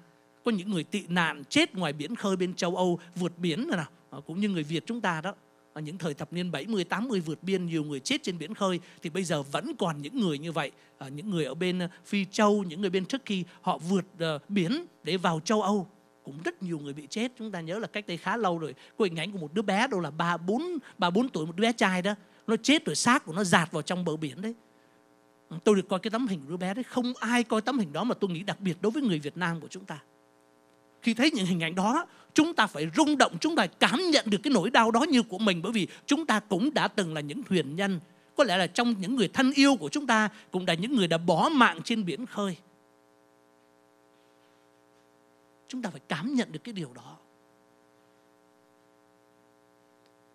Speaker 1: có những người tị nạn chết ngoài biển khơi bên châu Âu vượt biển rồi nào à, cũng như người Việt chúng ta đó ở những thời thập niên 70, 80 vượt biên nhiều người chết trên biển khơi thì bây giờ vẫn còn những người như vậy những người ở bên Phi Châu, những người bên Turkey họ vượt ờ, biển để vào châu Âu cũng rất nhiều người bị chết chúng ta nhớ là cách đây khá lâu rồi có hình ảnh của một đứa bé đâu là ba bốn ba bốn tuổi một đứa bé trai đó nó chết rồi xác của nó dạt vào trong bờ biển đấy tôi được coi cái tấm hình đứa bé đấy không ai coi tấm hình đó mà tôi nghĩ đặc biệt đối với người Việt Nam của chúng ta khi thấy những hình ảnh đó chúng ta phải rung động chúng ta cảm nhận được cái nỗi đau đó như của mình bởi vì chúng ta cũng đã từng là những thuyền nhân có lẽ là trong những người thân yêu của chúng ta cũng là những người đã bỏ mạng trên biển khơi Chúng ta phải cảm nhận được cái điều đó.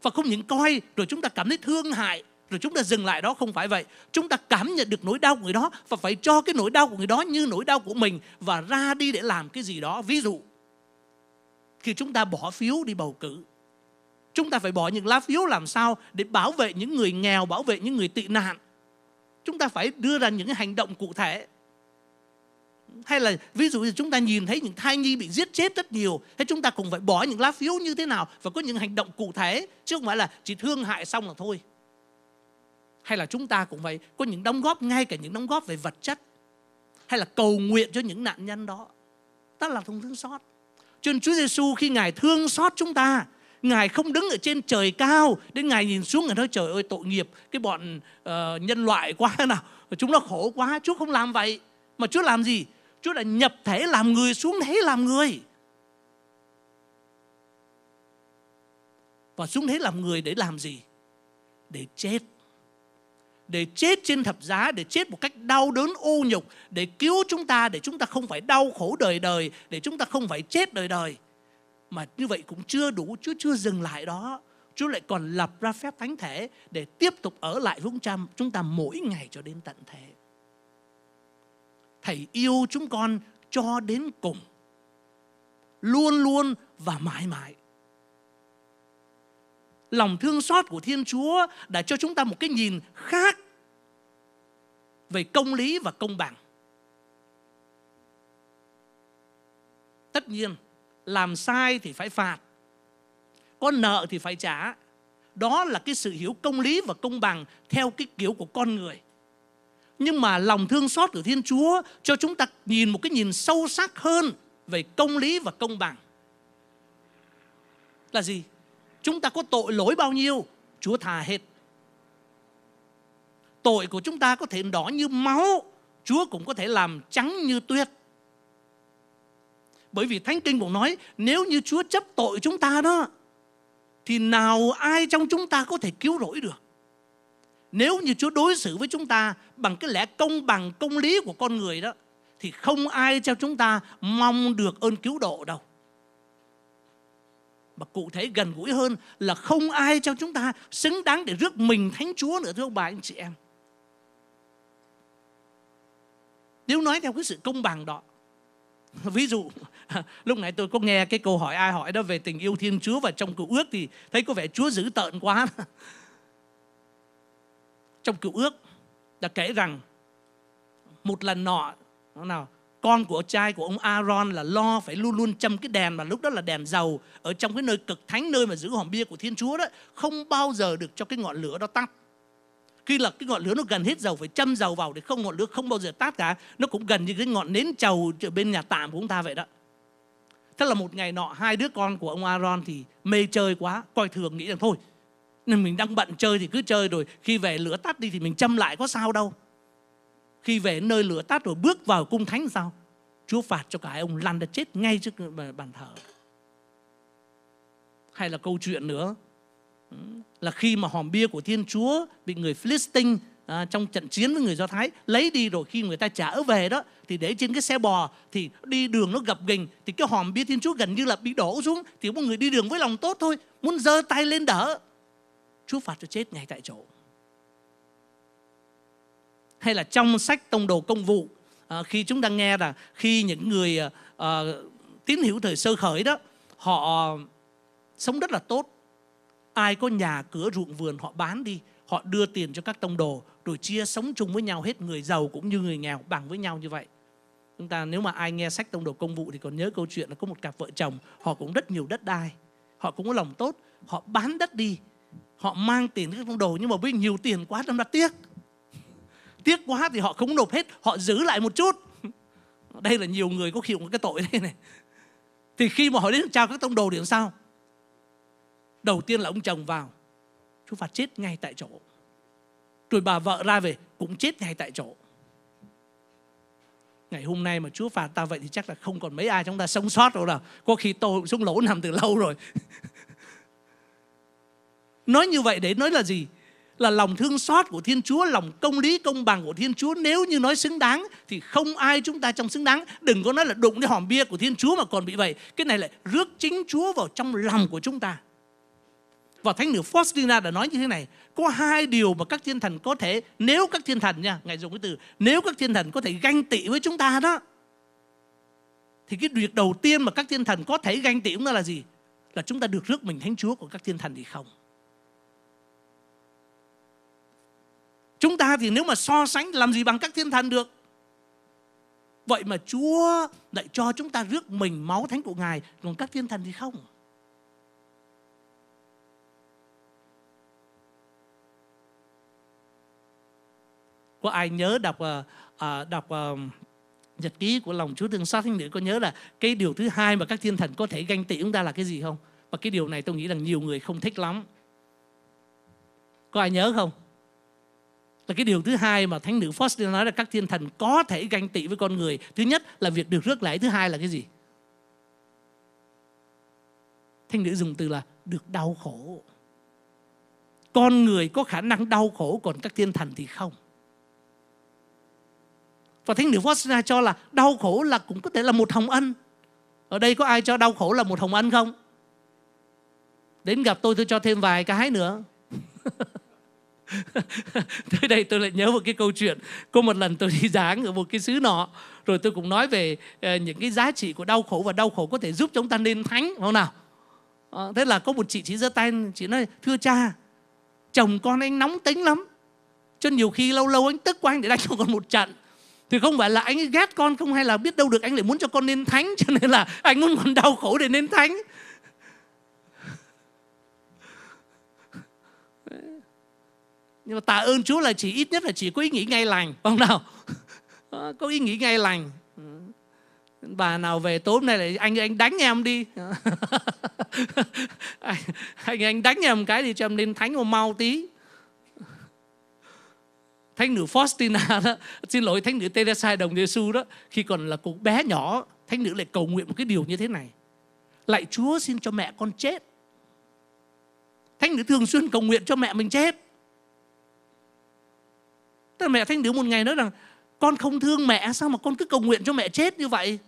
Speaker 1: Và không những coi rồi chúng ta cảm thấy thương hại rồi chúng ta dừng lại đó không phải vậy chúng ta cảm nhận được nỗi đau của người đó và phải cho cái nỗi đau của người đó như nỗi đau của mình và ra đi để làm cái gì đó ví dụ khi chúng ta bỏ phiếu đi bầu cử chúng ta phải bỏ những lá phiếu làm sao để bảo vệ những người nghèo bảo vệ những người tị nạn chúng ta phải đưa ra những hành động cụ thể hay là ví dụ như chúng ta nhìn thấy những thai nhi bị giết chết rất nhiều thế chúng ta cũng phải bỏ những lá phiếu như thế nào và có những hành động cụ thể chứ không phải là chỉ thương hại xong là thôi hay là chúng ta cũng phải có những đóng góp ngay cả những đóng góp về vật chất hay là cầu nguyện cho những nạn nhân đó đó là thông thương xót cho nên Chúa Giêsu khi Ngài thương xót chúng ta Ngài không đứng ở trên trời cao Đến Ngài nhìn xuống Ngài nói trời ơi tội nghiệp Cái bọn uh, nhân loại quá nào Chúng nó khổ quá Chúa không làm vậy Mà Chúa làm gì Chúa đã nhập thể làm người xuống thế làm người. Và xuống thế làm người để làm gì? Để chết. Để chết trên thập giá, để chết một cách đau đớn ô nhục, để cứu chúng ta, để chúng ta không phải đau khổ đời đời, để chúng ta không phải chết đời đời. Mà như vậy cũng chưa đủ, Chúa chưa dừng lại đó. Chúa lại còn lập ra phép thánh thể để tiếp tục ở lại với chúng ta, chúng ta mỗi ngày cho đến tận thế thầy yêu chúng con cho đến cùng. Luôn luôn và mãi mãi. Lòng thương xót của Thiên Chúa đã cho chúng ta một cái nhìn khác về công lý và công bằng. Tất nhiên, làm sai thì phải phạt, có nợ thì phải trả. Đó là cái sự hiểu công lý và công bằng theo cái kiểu của con người nhưng mà lòng thương xót của Thiên Chúa cho chúng ta nhìn một cái nhìn sâu sắc hơn về công lý và công bằng. Là gì? Chúng ta có tội lỗi bao nhiêu, Chúa tha hết. Tội của chúng ta có thể đỏ như máu, Chúa cũng có thể làm trắng như tuyết. Bởi vì Thánh Kinh cũng nói nếu như Chúa chấp tội chúng ta đó, thì nào ai trong chúng ta có thể cứu rỗi được. Nếu như Chúa đối xử với chúng ta bằng cái lẽ công bằng, công lý của con người đó, thì không ai cho chúng ta mong được ơn cứu độ đâu. Mà cụ thể gần gũi hơn là không ai cho chúng ta xứng đáng để rước mình Thánh Chúa nữa thưa ông bà anh chị em. Nếu nói theo cái sự công bằng đó, ví dụ lúc nãy tôi có nghe cái câu hỏi ai hỏi đó về tình yêu Thiên Chúa và trong cựu ước thì thấy có vẻ Chúa dữ tợn quá. trong cựu ước đã kể rằng một lần nọ nào con của trai của ông Aaron là lo phải luôn luôn châm cái đèn mà lúc đó là đèn dầu ở trong cái nơi cực thánh nơi mà giữ hòm bia của Thiên Chúa đó không bao giờ được cho cái ngọn lửa đó tắt khi là cái ngọn lửa nó gần hết dầu phải châm dầu vào để không ngọn lửa không bao giờ tắt cả nó cũng gần như cái ngọn nến trầu bên nhà tạm của chúng ta vậy đó thế là một ngày nọ hai đứa con của ông Aaron thì mê chơi quá coi thường nghĩ rằng thôi nên mình đang bận chơi thì cứ chơi rồi khi về lửa tắt đi thì mình châm lại có sao đâu khi về nơi lửa tắt rồi bước vào cung thánh sao chúa phạt cho cả ông lăn ra chết ngay trước bàn thờ hay là câu chuyện nữa là khi mà hòm bia của thiên chúa bị người philistine à, trong trận chiến với người do thái lấy đi rồi khi người ta trả về đó thì để trên cái xe bò thì đi đường nó gập ghềnh thì cái hòm bia thiên chúa gần như là bị đổ xuống thì có người đi đường với lòng tốt thôi muốn giơ tay lên đỡ Chúa phạt cho chết ngay tại chỗ. Hay là trong sách tông đồ công vụ à, khi chúng ta nghe là khi những người à, à tín hiểu thời sơ khởi đó họ sống rất là tốt ai có nhà cửa ruộng vườn họ bán đi họ đưa tiền cho các tông đồ rồi chia sống chung với nhau hết người giàu cũng như người nghèo bằng với nhau như vậy chúng ta nếu mà ai nghe sách tông đồ công vụ thì còn nhớ câu chuyện là có một cặp vợ chồng họ cũng rất nhiều đất đai họ cũng có lòng tốt họ bán đất đi họ mang tiền các phong đồ nhưng mà với nhiều tiền quá đâm ra tiếc tiếc quá thì họ không nộp hết họ giữ lại một chút đây là nhiều người có chịu một cái tội đây này thì khi mà họ đến chào các tông đồ thì làm sao đầu tiên là ông chồng vào chú phạt chết ngay tại chỗ rồi bà vợ ra về cũng chết ngay tại chỗ ngày hôm nay mà chúa phạt ta vậy thì chắc là không còn mấy ai chúng ta sống sót đâu nào có khi tôi cũng xuống lỗ nằm từ lâu rồi Nói như vậy để nói là gì? Là lòng thương xót của Thiên Chúa, lòng công lý công bằng của Thiên Chúa nếu như nói xứng đáng thì không ai chúng ta trong xứng đáng. Đừng có nói là đụng cái hòm bia của Thiên Chúa mà còn bị vậy. Cái này lại rước chính Chúa vào trong lòng của chúng ta. Và Thánh nữ Faustina đã nói như thế này Có hai điều mà các thiên thần có thể Nếu các thiên thần nha, Ngài dùng cái từ Nếu các thiên thần có thể ganh tị với chúng ta đó Thì cái việc đầu tiên mà các thiên thần có thể ganh tị chúng ta là gì? Là chúng ta được rước mình Thánh Chúa của các thiên thần thì không Chúng ta thì nếu mà so sánh làm gì bằng các thiên thần được. Vậy mà Chúa lại cho chúng ta rước mình máu thánh của Ngài, còn các thiên thần thì không. Có ai nhớ đọc à, đọc à, nhật ký của lòng Chúa thương xót thánh nữ có nhớ là cái điều thứ hai mà các thiên thần có thể ganh tị chúng ta là cái gì không? Và cái điều này tôi nghĩ rằng nhiều người không thích lắm. Có ai nhớ không? Và cái điều thứ hai mà Thánh nữ Faustina nói là các thiên thần có thể ganh tị với con người. Thứ nhất là việc được rước lễ. Thứ hai là cái gì? Thánh nữ dùng từ là được đau khổ. Con người có khả năng đau khổ còn các thiên thần thì không. Và Thánh nữ Faustina cho là đau khổ là cũng có thể là một hồng ân. Ở đây có ai cho đau khổ là một hồng ân không? Đến gặp tôi tôi cho thêm vài cái nữa. tới đây tôi lại nhớ một cái câu chuyện có một lần tôi đi giảng ở một cái xứ nọ rồi tôi cũng nói về ờ, những cái giá trị của đau khổ và đau khổ có thể giúp chúng ta nên thánh không nào ờ, thế là có một chị chị giơ tay chị nói thưa cha chồng con anh nóng tính lắm cho nhiều khi lâu lâu anh tức quá anh để đánh cho con một trận thì không phải là anh ghét con không hay là biết đâu được anh lại muốn cho con nên thánh cho nên là anh muốn còn đau khổ để nên thánh nhưng mà tạ ơn Chúa là chỉ ít nhất là chỉ có ý nghĩ ngay lành không nào à, có ý nghĩ ngay lành ừ. bà nào về tối nay là anh anh đánh em đi anh, anh anh đánh em cái thì cho em lên thánh một mau tí thánh nữ Faustina đó xin lỗi thánh nữ Teresa đồng Giêsu đó khi còn là cô bé nhỏ thánh nữ lại cầu nguyện một cái điều như thế này lại Chúa xin cho mẹ con chết thánh nữ thường xuyên cầu nguyện cho mẹ mình chết Tức là mẹ Thanh Điếu một ngày nói rằng con không thương mẹ sao mà con cứ cầu nguyện cho mẹ chết như vậy?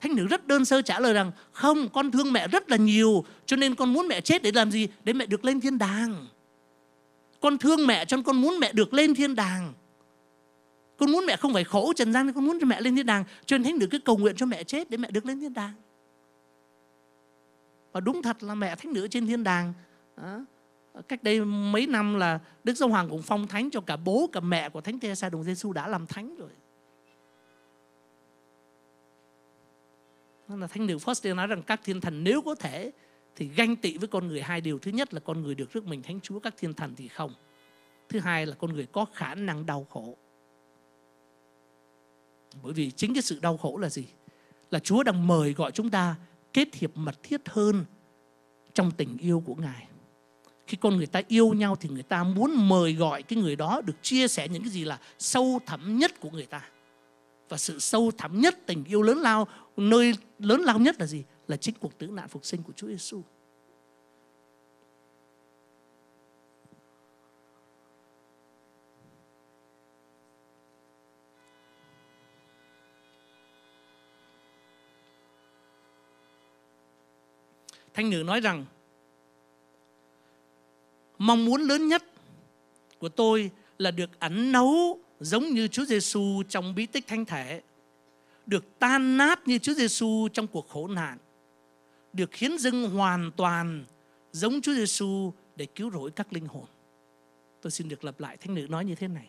Speaker 1: Thánh nữ rất đơn sơ trả lời rằng không, con thương mẹ rất là nhiều cho nên con muốn mẹ chết để làm gì? Để mẹ được lên thiên đàng. Con thương mẹ cho nên con muốn mẹ được lên thiên đàng. Con muốn mẹ không phải khổ trần gian, con muốn cho mẹ lên thiên đàng. Cho nên thánh nữ cứ cầu nguyện cho mẹ chết để mẹ được lên thiên đàng. Và đúng thật là mẹ thánh nữ trên thiên đàng. Đó Ờ, cách đây mấy năm là Đức Giáo Hoàng cũng phong thánh cho cả bố cả mẹ của Thánh Teresa Đồng Giêsu đã làm thánh rồi. là Thánh Nữ Foster nói rằng các thiên thần nếu có thể thì ganh tị với con người hai điều. Thứ nhất là con người được rước mình Thánh Chúa, các thiên thần thì không. Thứ hai là con người có khả năng đau khổ. Bởi vì chính cái sự đau khổ là gì? Là Chúa đang mời gọi chúng ta kết hiệp mật thiết hơn trong tình yêu của Ngài khi con người ta yêu nhau thì người ta muốn mời gọi cái người đó được chia sẻ những cái gì là sâu thẳm nhất của người ta và sự sâu thẳm nhất tình yêu lớn lao nơi lớn lao nhất là gì là chính cuộc tử nạn phục sinh của Chúa Giêsu Thanh nữ nói rằng Mong muốn lớn nhất của tôi là được ẩn nấu giống như Chúa Giêsu trong bí tích thánh thể, được tan nát như Chúa Giêsu trong cuộc khổ nạn, được khiến dâng hoàn toàn giống Chúa Giêsu để cứu rỗi các linh hồn. Tôi xin được lặp lại thánh nữ nói như thế này.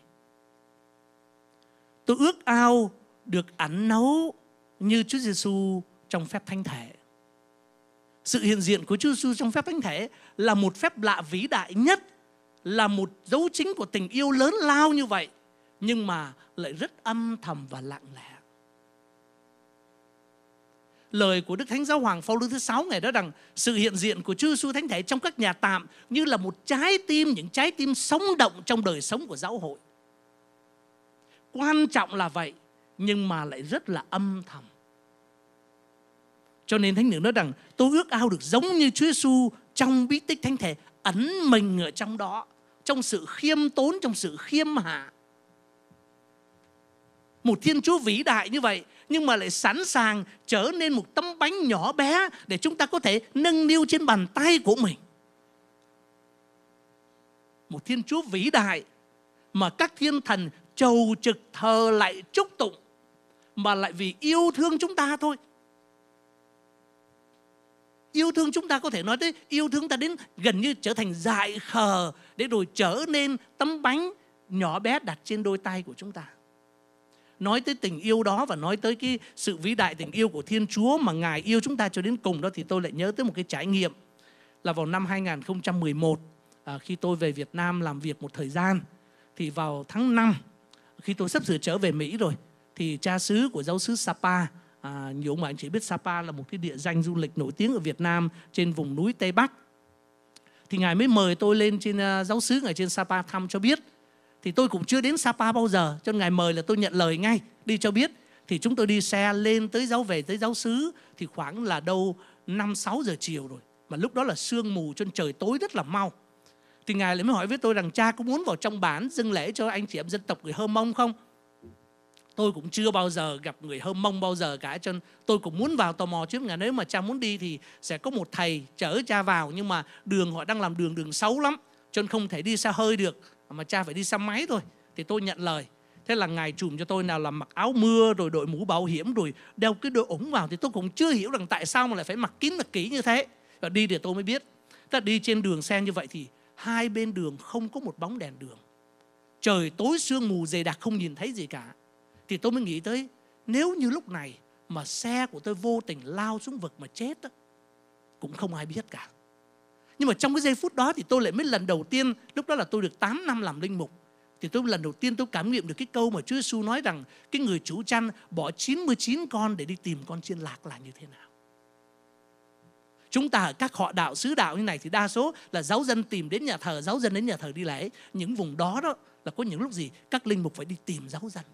Speaker 1: Tôi ước ao được ẩn nấu như Chúa Giêsu trong phép thánh thể sự hiện diện của Chúa Giêsu trong phép thánh thể là một phép lạ vĩ đại nhất, là một dấu chính của tình yêu lớn lao như vậy, nhưng mà lại rất âm thầm và lặng lẽ. Lời của Đức Thánh Giáo Hoàng Phaolô thứ sáu ngày đó rằng sự hiện diện của Chúa Giêsu Thánh Thể trong các nhà tạm như là một trái tim, những trái tim sống động trong đời sống của giáo hội. Quan trọng là vậy, nhưng mà lại rất là âm thầm cho nên Thánh Nữ nói rằng tôi ước ao được giống như Chúa Giêsu trong bí tích thánh thể ấn mình ở trong đó, trong sự khiêm tốn, trong sự khiêm hạ. Một Thiên Chúa vĩ đại như vậy nhưng mà lại sẵn sàng trở nên một tấm bánh nhỏ bé để chúng ta có thể nâng niu trên bàn tay của mình. Một Thiên Chúa vĩ đại mà các thiên thần trầu trực thờ lại chúc tụng mà lại vì yêu thương chúng ta thôi yêu thương chúng ta có thể nói tới yêu thương ta đến gần như trở thành dại khờ để rồi trở nên tấm bánh nhỏ bé đặt trên đôi tay của chúng ta nói tới tình yêu đó và nói tới cái sự vĩ đại tình yêu của Thiên Chúa mà Ngài yêu chúng ta cho đến cùng đó thì tôi lại nhớ tới một cái trải nghiệm là vào năm 2011 à, khi tôi về Việt Nam làm việc một thời gian thì vào tháng 5 khi tôi sắp sửa trở về Mỹ rồi thì cha xứ của giáo xứ Sapa À, nhiều ông bà anh chị biết Sapa là một cái địa danh du lịch nổi tiếng ở Việt Nam trên vùng núi Tây Bắc. Thì Ngài mới mời tôi lên trên uh, giáo xứ ngài trên Sapa thăm cho biết. Thì tôi cũng chưa đến Sapa bao giờ, cho Ngài mời là tôi nhận lời ngay, đi cho biết. Thì chúng tôi đi xe lên tới giáo về tới giáo xứ thì khoảng là đâu 5-6 giờ chiều rồi. Mà lúc đó là sương mù trên trời tối rất là mau. Thì Ngài lại mới hỏi với tôi rằng cha có muốn vào trong bản dâng lễ cho anh chị em dân tộc người Hơ Mông không? tôi cũng chưa bao giờ gặp người hơm mong bao giờ cả cho tôi cũng muốn vào tò mò chứ ngày nếu mà cha muốn đi thì sẽ có một thầy chở cha vào nhưng mà đường họ đang làm đường đường xấu lắm cho nên không thể đi xa hơi được mà cha phải đi xe máy thôi thì tôi nhận lời thế là ngài chùm cho tôi nào là mặc áo mưa rồi đội mũ bảo hiểm rồi đeo cái đôi ủng vào thì tôi cũng chưa hiểu rằng tại sao mà lại phải mặc kín mặc kỹ như thế và đi để tôi mới biết ta đi trên đường sen như vậy thì hai bên đường không có một bóng đèn đường trời tối sương mù dày đặc không nhìn thấy gì cả thì tôi mới nghĩ tới nếu như lúc này mà xe của tôi vô tình lao xuống vực mà chết cũng không ai biết cả. Nhưng mà trong cái giây phút đó thì tôi lại mới lần đầu tiên, lúc đó là tôi được 8 năm làm linh mục, thì tôi lần đầu tiên tôi cảm nghiệm được cái câu mà Chúa Giêsu nói rằng cái người chủ chăn bỏ 99 con để đi tìm con chiên lạc là như thế nào. Chúng ta ở các họ đạo, xứ đạo như này thì đa số là giáo dân tìm đến nhà thờ, giáo dân đến nhà thờ đi lễ. Những vùng đó đó là có những lúc gì các linh mục phải đi tìm giáo dân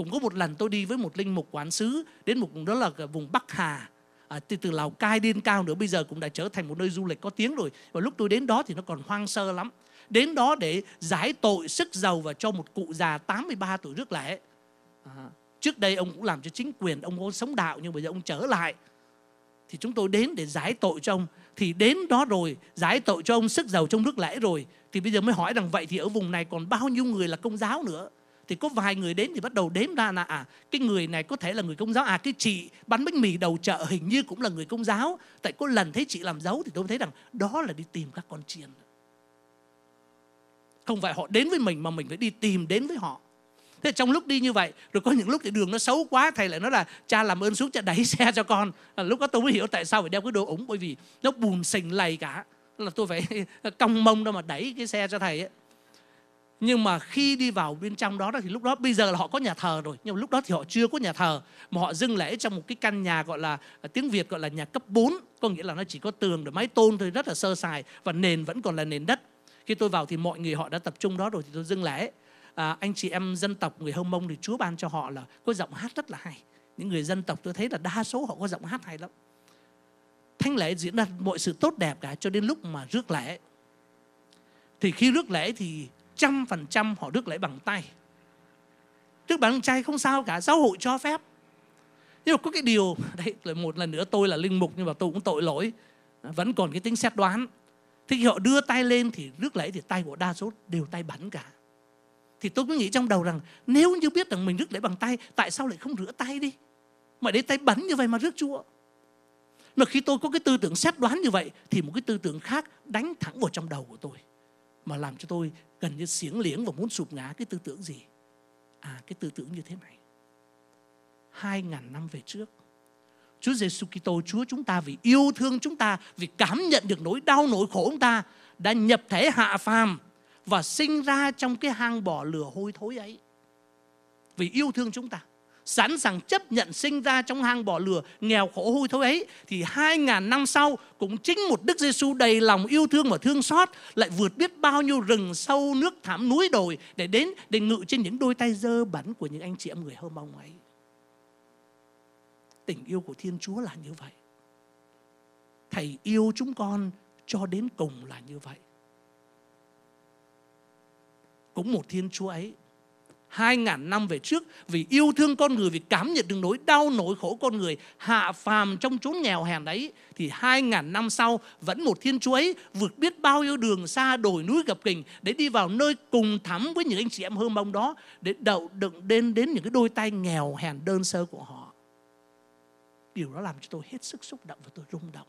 Speaker 1: cũng có một lần tôi đi với một linh mục quán sứ đến một đó là vùng Bắc Hà à, từ từ Lào Cai đến Cao nữa bây giờ cũng đã trở thành một nơi du lịch có tiếng rồi và lúc tôi đến đó thì nó còn hoang sơ lắm đến đó để giải tội sức giàu và cho một cụ già 83 tuổi rước lễ à. trước đây ông cũng làm cho chính quyền ông có sống đạo nhưng bây giờ ông trở lại thì chúng tôi đến để giải tội cho ông thì đến đó rồi giải tội cho ông sức giàu trong nước lễ rồi thì bây giờ mới hỏi rằng vậy thì ở vùng này còn bao nhiêu người là công giáo nữa thì có vài người đến thì bắt đầu đếm ra là à cái người này có thể là người công giáo à cái chị bán bánh mì đầu chợ hình như cũng là người công giáo tại có lần thấy chị làm dấu thì tôi thấy rằng đó là đi tìm các con chiên không phải họ đến với mình mà mình phải đi tìm đến với họ thế trong lúc đi như vậy rồi có những lúc thì đường nó xấu quá thầy lại nói là cha làm ơn xuống cho đẩy xe cho con à, lúc đó tôi mới hiểu tại sao phải đeo cái đồ ủng bởi vì nó bùn sình lầy cả là tôi phải cong mông đâu mà đẩy cái xe cho thầy ấy nhưng mà khi đi vào bên trong đó thì lúc đó bây giờ là họ có nhà thờ rồi nhưng mà lúc đó thì họ chưa có nhà thờ mà họ dâng lễ trong một cái căn nhà gọi là à, tiếng Việt gọi là nhà cấp 4 có nghĩa là nó chỉ có tường rồi mái tôn thôi rất là sơ sài và nền vẫn còn là nền đất khi tôi vào thì mọi người họ đã tập trung đó rồi thì tôi dâng lễ à, anh chị em dân tộc người Hông Mông thì Chúa ban cho họ là có giọng hát rất là hay những người dân tộc tôi thấy là đa số họ có giọng hát hay lắm thánh lễ diễn ra mọi sự tốt đẹp cả cho đến lúc mà rước lễ thì khi rước lễ thì 100% họ rước lễ bằng tay. Rước bằng tay không sao cả, giáo hội cho phép. Nhưng mà có cái điều, đây là một lần nữa tôi là linh mục nhưng mà tôi cũng tội lỗi. Vẫn còn cái tính xét đoán. Thế khi họ đưa tay lên thì nước lễ thì tay của đa số đều tay bắn cả. Thì tôi cứ nghĩ trong đầu rằng nếu như biết rằng mình rước lễ bằng tay, tại sao lại không rửa tay đi? Mà để tay bắn như vậy mà rước chúa. Mà khi tôi có cái tư tưởng xét đoán như vậy thì một cái tư tưởng khác đánh thẳng vào trong đầu của tôi mà làm cho tôi gần như xiếng liếng và muốn sụp ngã cái tư tưởng gì à cái tư tưởng như thế này hai ngàn năm về trước Chúa Giêsu Kitô Chúa chúng ta vì yêu thương chúng ta vì cảm nhận được nỗi đau nỗi khổ chúng ta đã nhập thể hạ phàm và sinh ra trong cái hang bò lửa hôi thối ấy vì yêu thương chúng ta sẵn sàng chấp nhận sinh ra trong hang bỏ lửa nghèo khổ hôi thối ấy thì hai ngàn năm sau cũng chính một Đức Giêsu đầy lòng yêu thương và thương xót lại vượt biết bao nhiêu rừng sâu nước thảm núi đồi để đến để ngự trên những đôi tay dơ bẩn của những anh chị em người hơ mông ấy tình yêu của Thiên Chúa là như vậy Thầy yêu chúng con cho đến cùng là như vậy cũng một Thiên Chúa ấy hai ngàn năm về trước vì yêu thương con người vì cảm nhận được nỗi đau nỗi khổ con người hạ phàm trong chốn nghèo hèn đấy thì hai ngàn năm sau vẫn một thiên chúa ấy vượt biết bao nhiêu đường xa đồi núi gập kình để đi vào nơi cùng thắm với những anh chị em hơm bông đó để đậu đựng đến đến những cái đôi tay nghèo hèn đơn sơ của họ điều đó làm cho tôi hết sức xúc động và tôi rung động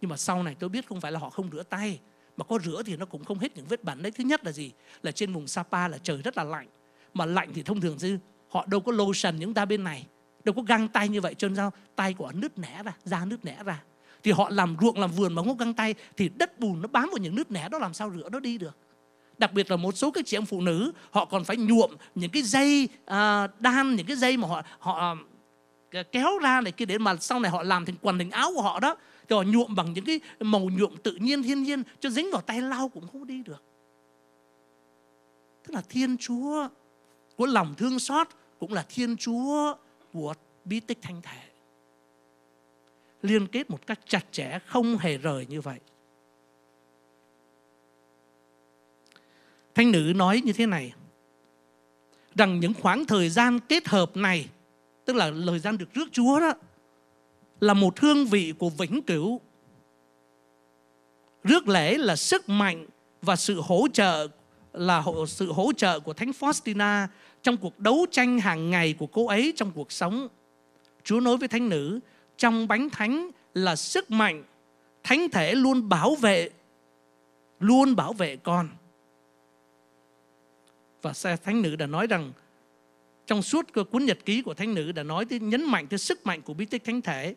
Speaker 1: nhưng mà sau này tôi biết không phải là họ không rửa tay mà có rửa thì nó cũng không hết những vết bẩn đấy thứ nhất là gì là trên vùng Sapa là trời rất là lạnh mà lạnh thì thông thường chứ họ đâu có lotion những ta bên này đâu có găng tay như vậy cho nên tay của họ nứt nẻ ra da nứt nẻ ra thì họ làm ruộng làm vườn mà không găng tay thì đất bùn nó bám vào những nứt nẻ đó làm sao rửa nó đi được đặc biệt là một số các chị em phụ nữ họ còn phải nhuộm những cái dây à, đan những cái dây mà họ họ à, kéo ra này kia để mà sau này họ làm thành quần thành áo của họ đó thì nhuộm bằng những cái màu nhuộm tự nhiên thiên nhiên cho dính vào tay lau cũng không đi được tức là thiên chúa của lòng thương xót cũng là thiên chúa của bí tích thanh thể liên kết một cách chặt chẽ không hề rời như vậy thanh nữ nói như thế này rằng những khoảng thời gian kết hợp này tức là thời gian được rước chúa đó là một hương vị của vĩnh cửu. Rước lễ là sức mạnh và sự hỗ trợ là sự hỗ trợ của Thánh Faustina trong cuộc đấu tranh hàng ngày của cô ấy trong cuộc sống. Chúa nói với thánh nữ, trong bánh thánh là sức mạnh, thánh thể luôn bảo vệ, luôn bảo vệ con. Và xe thánh nữ đã nói rằng trong suốt cuốn nhật ký của thánh nữ đã nói tới nhấn mạnh tới sức mạnh của bí tích thánh thể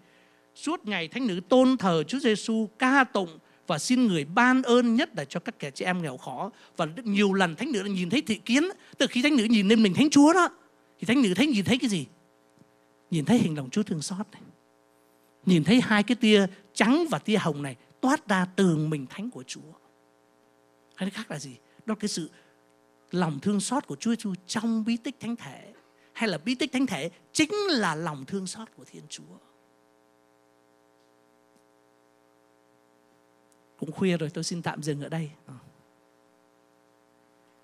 Speaker 1: suốt ngày thánh nữ tôn thờ Chúa Giêsu ca tụng và xin người ban ơn nhất là cho các kẻ chị em nghèo khó và nhiều lần thánh nữ đã nhìn thấy thị kiến từ khi thánh nữ nhìn lên mình thánh Chúa đó thì thánh nữ thấy nhìn thấy cái gì nhìn thấy hình lòng Chúa thương xót này nhìn thấy hai cái tia trắng và tia hồng này toát ra từ mình thánh của Chúa hay khác là gì đó là cái sự lòng thương xót của Chúa Giêsu trong bí tích thánh thể hay là bí tích thánh thể chính là lòng thương xót của Thiên Chúa. Cũng khuya rồi tôi xin tạm dừng ở đây. À.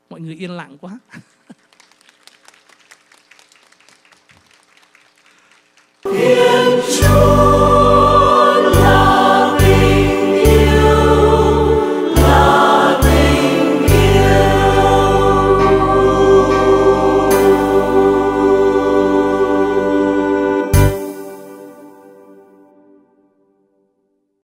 Speaker 1: Mọi người yên lặng quá. Yeah.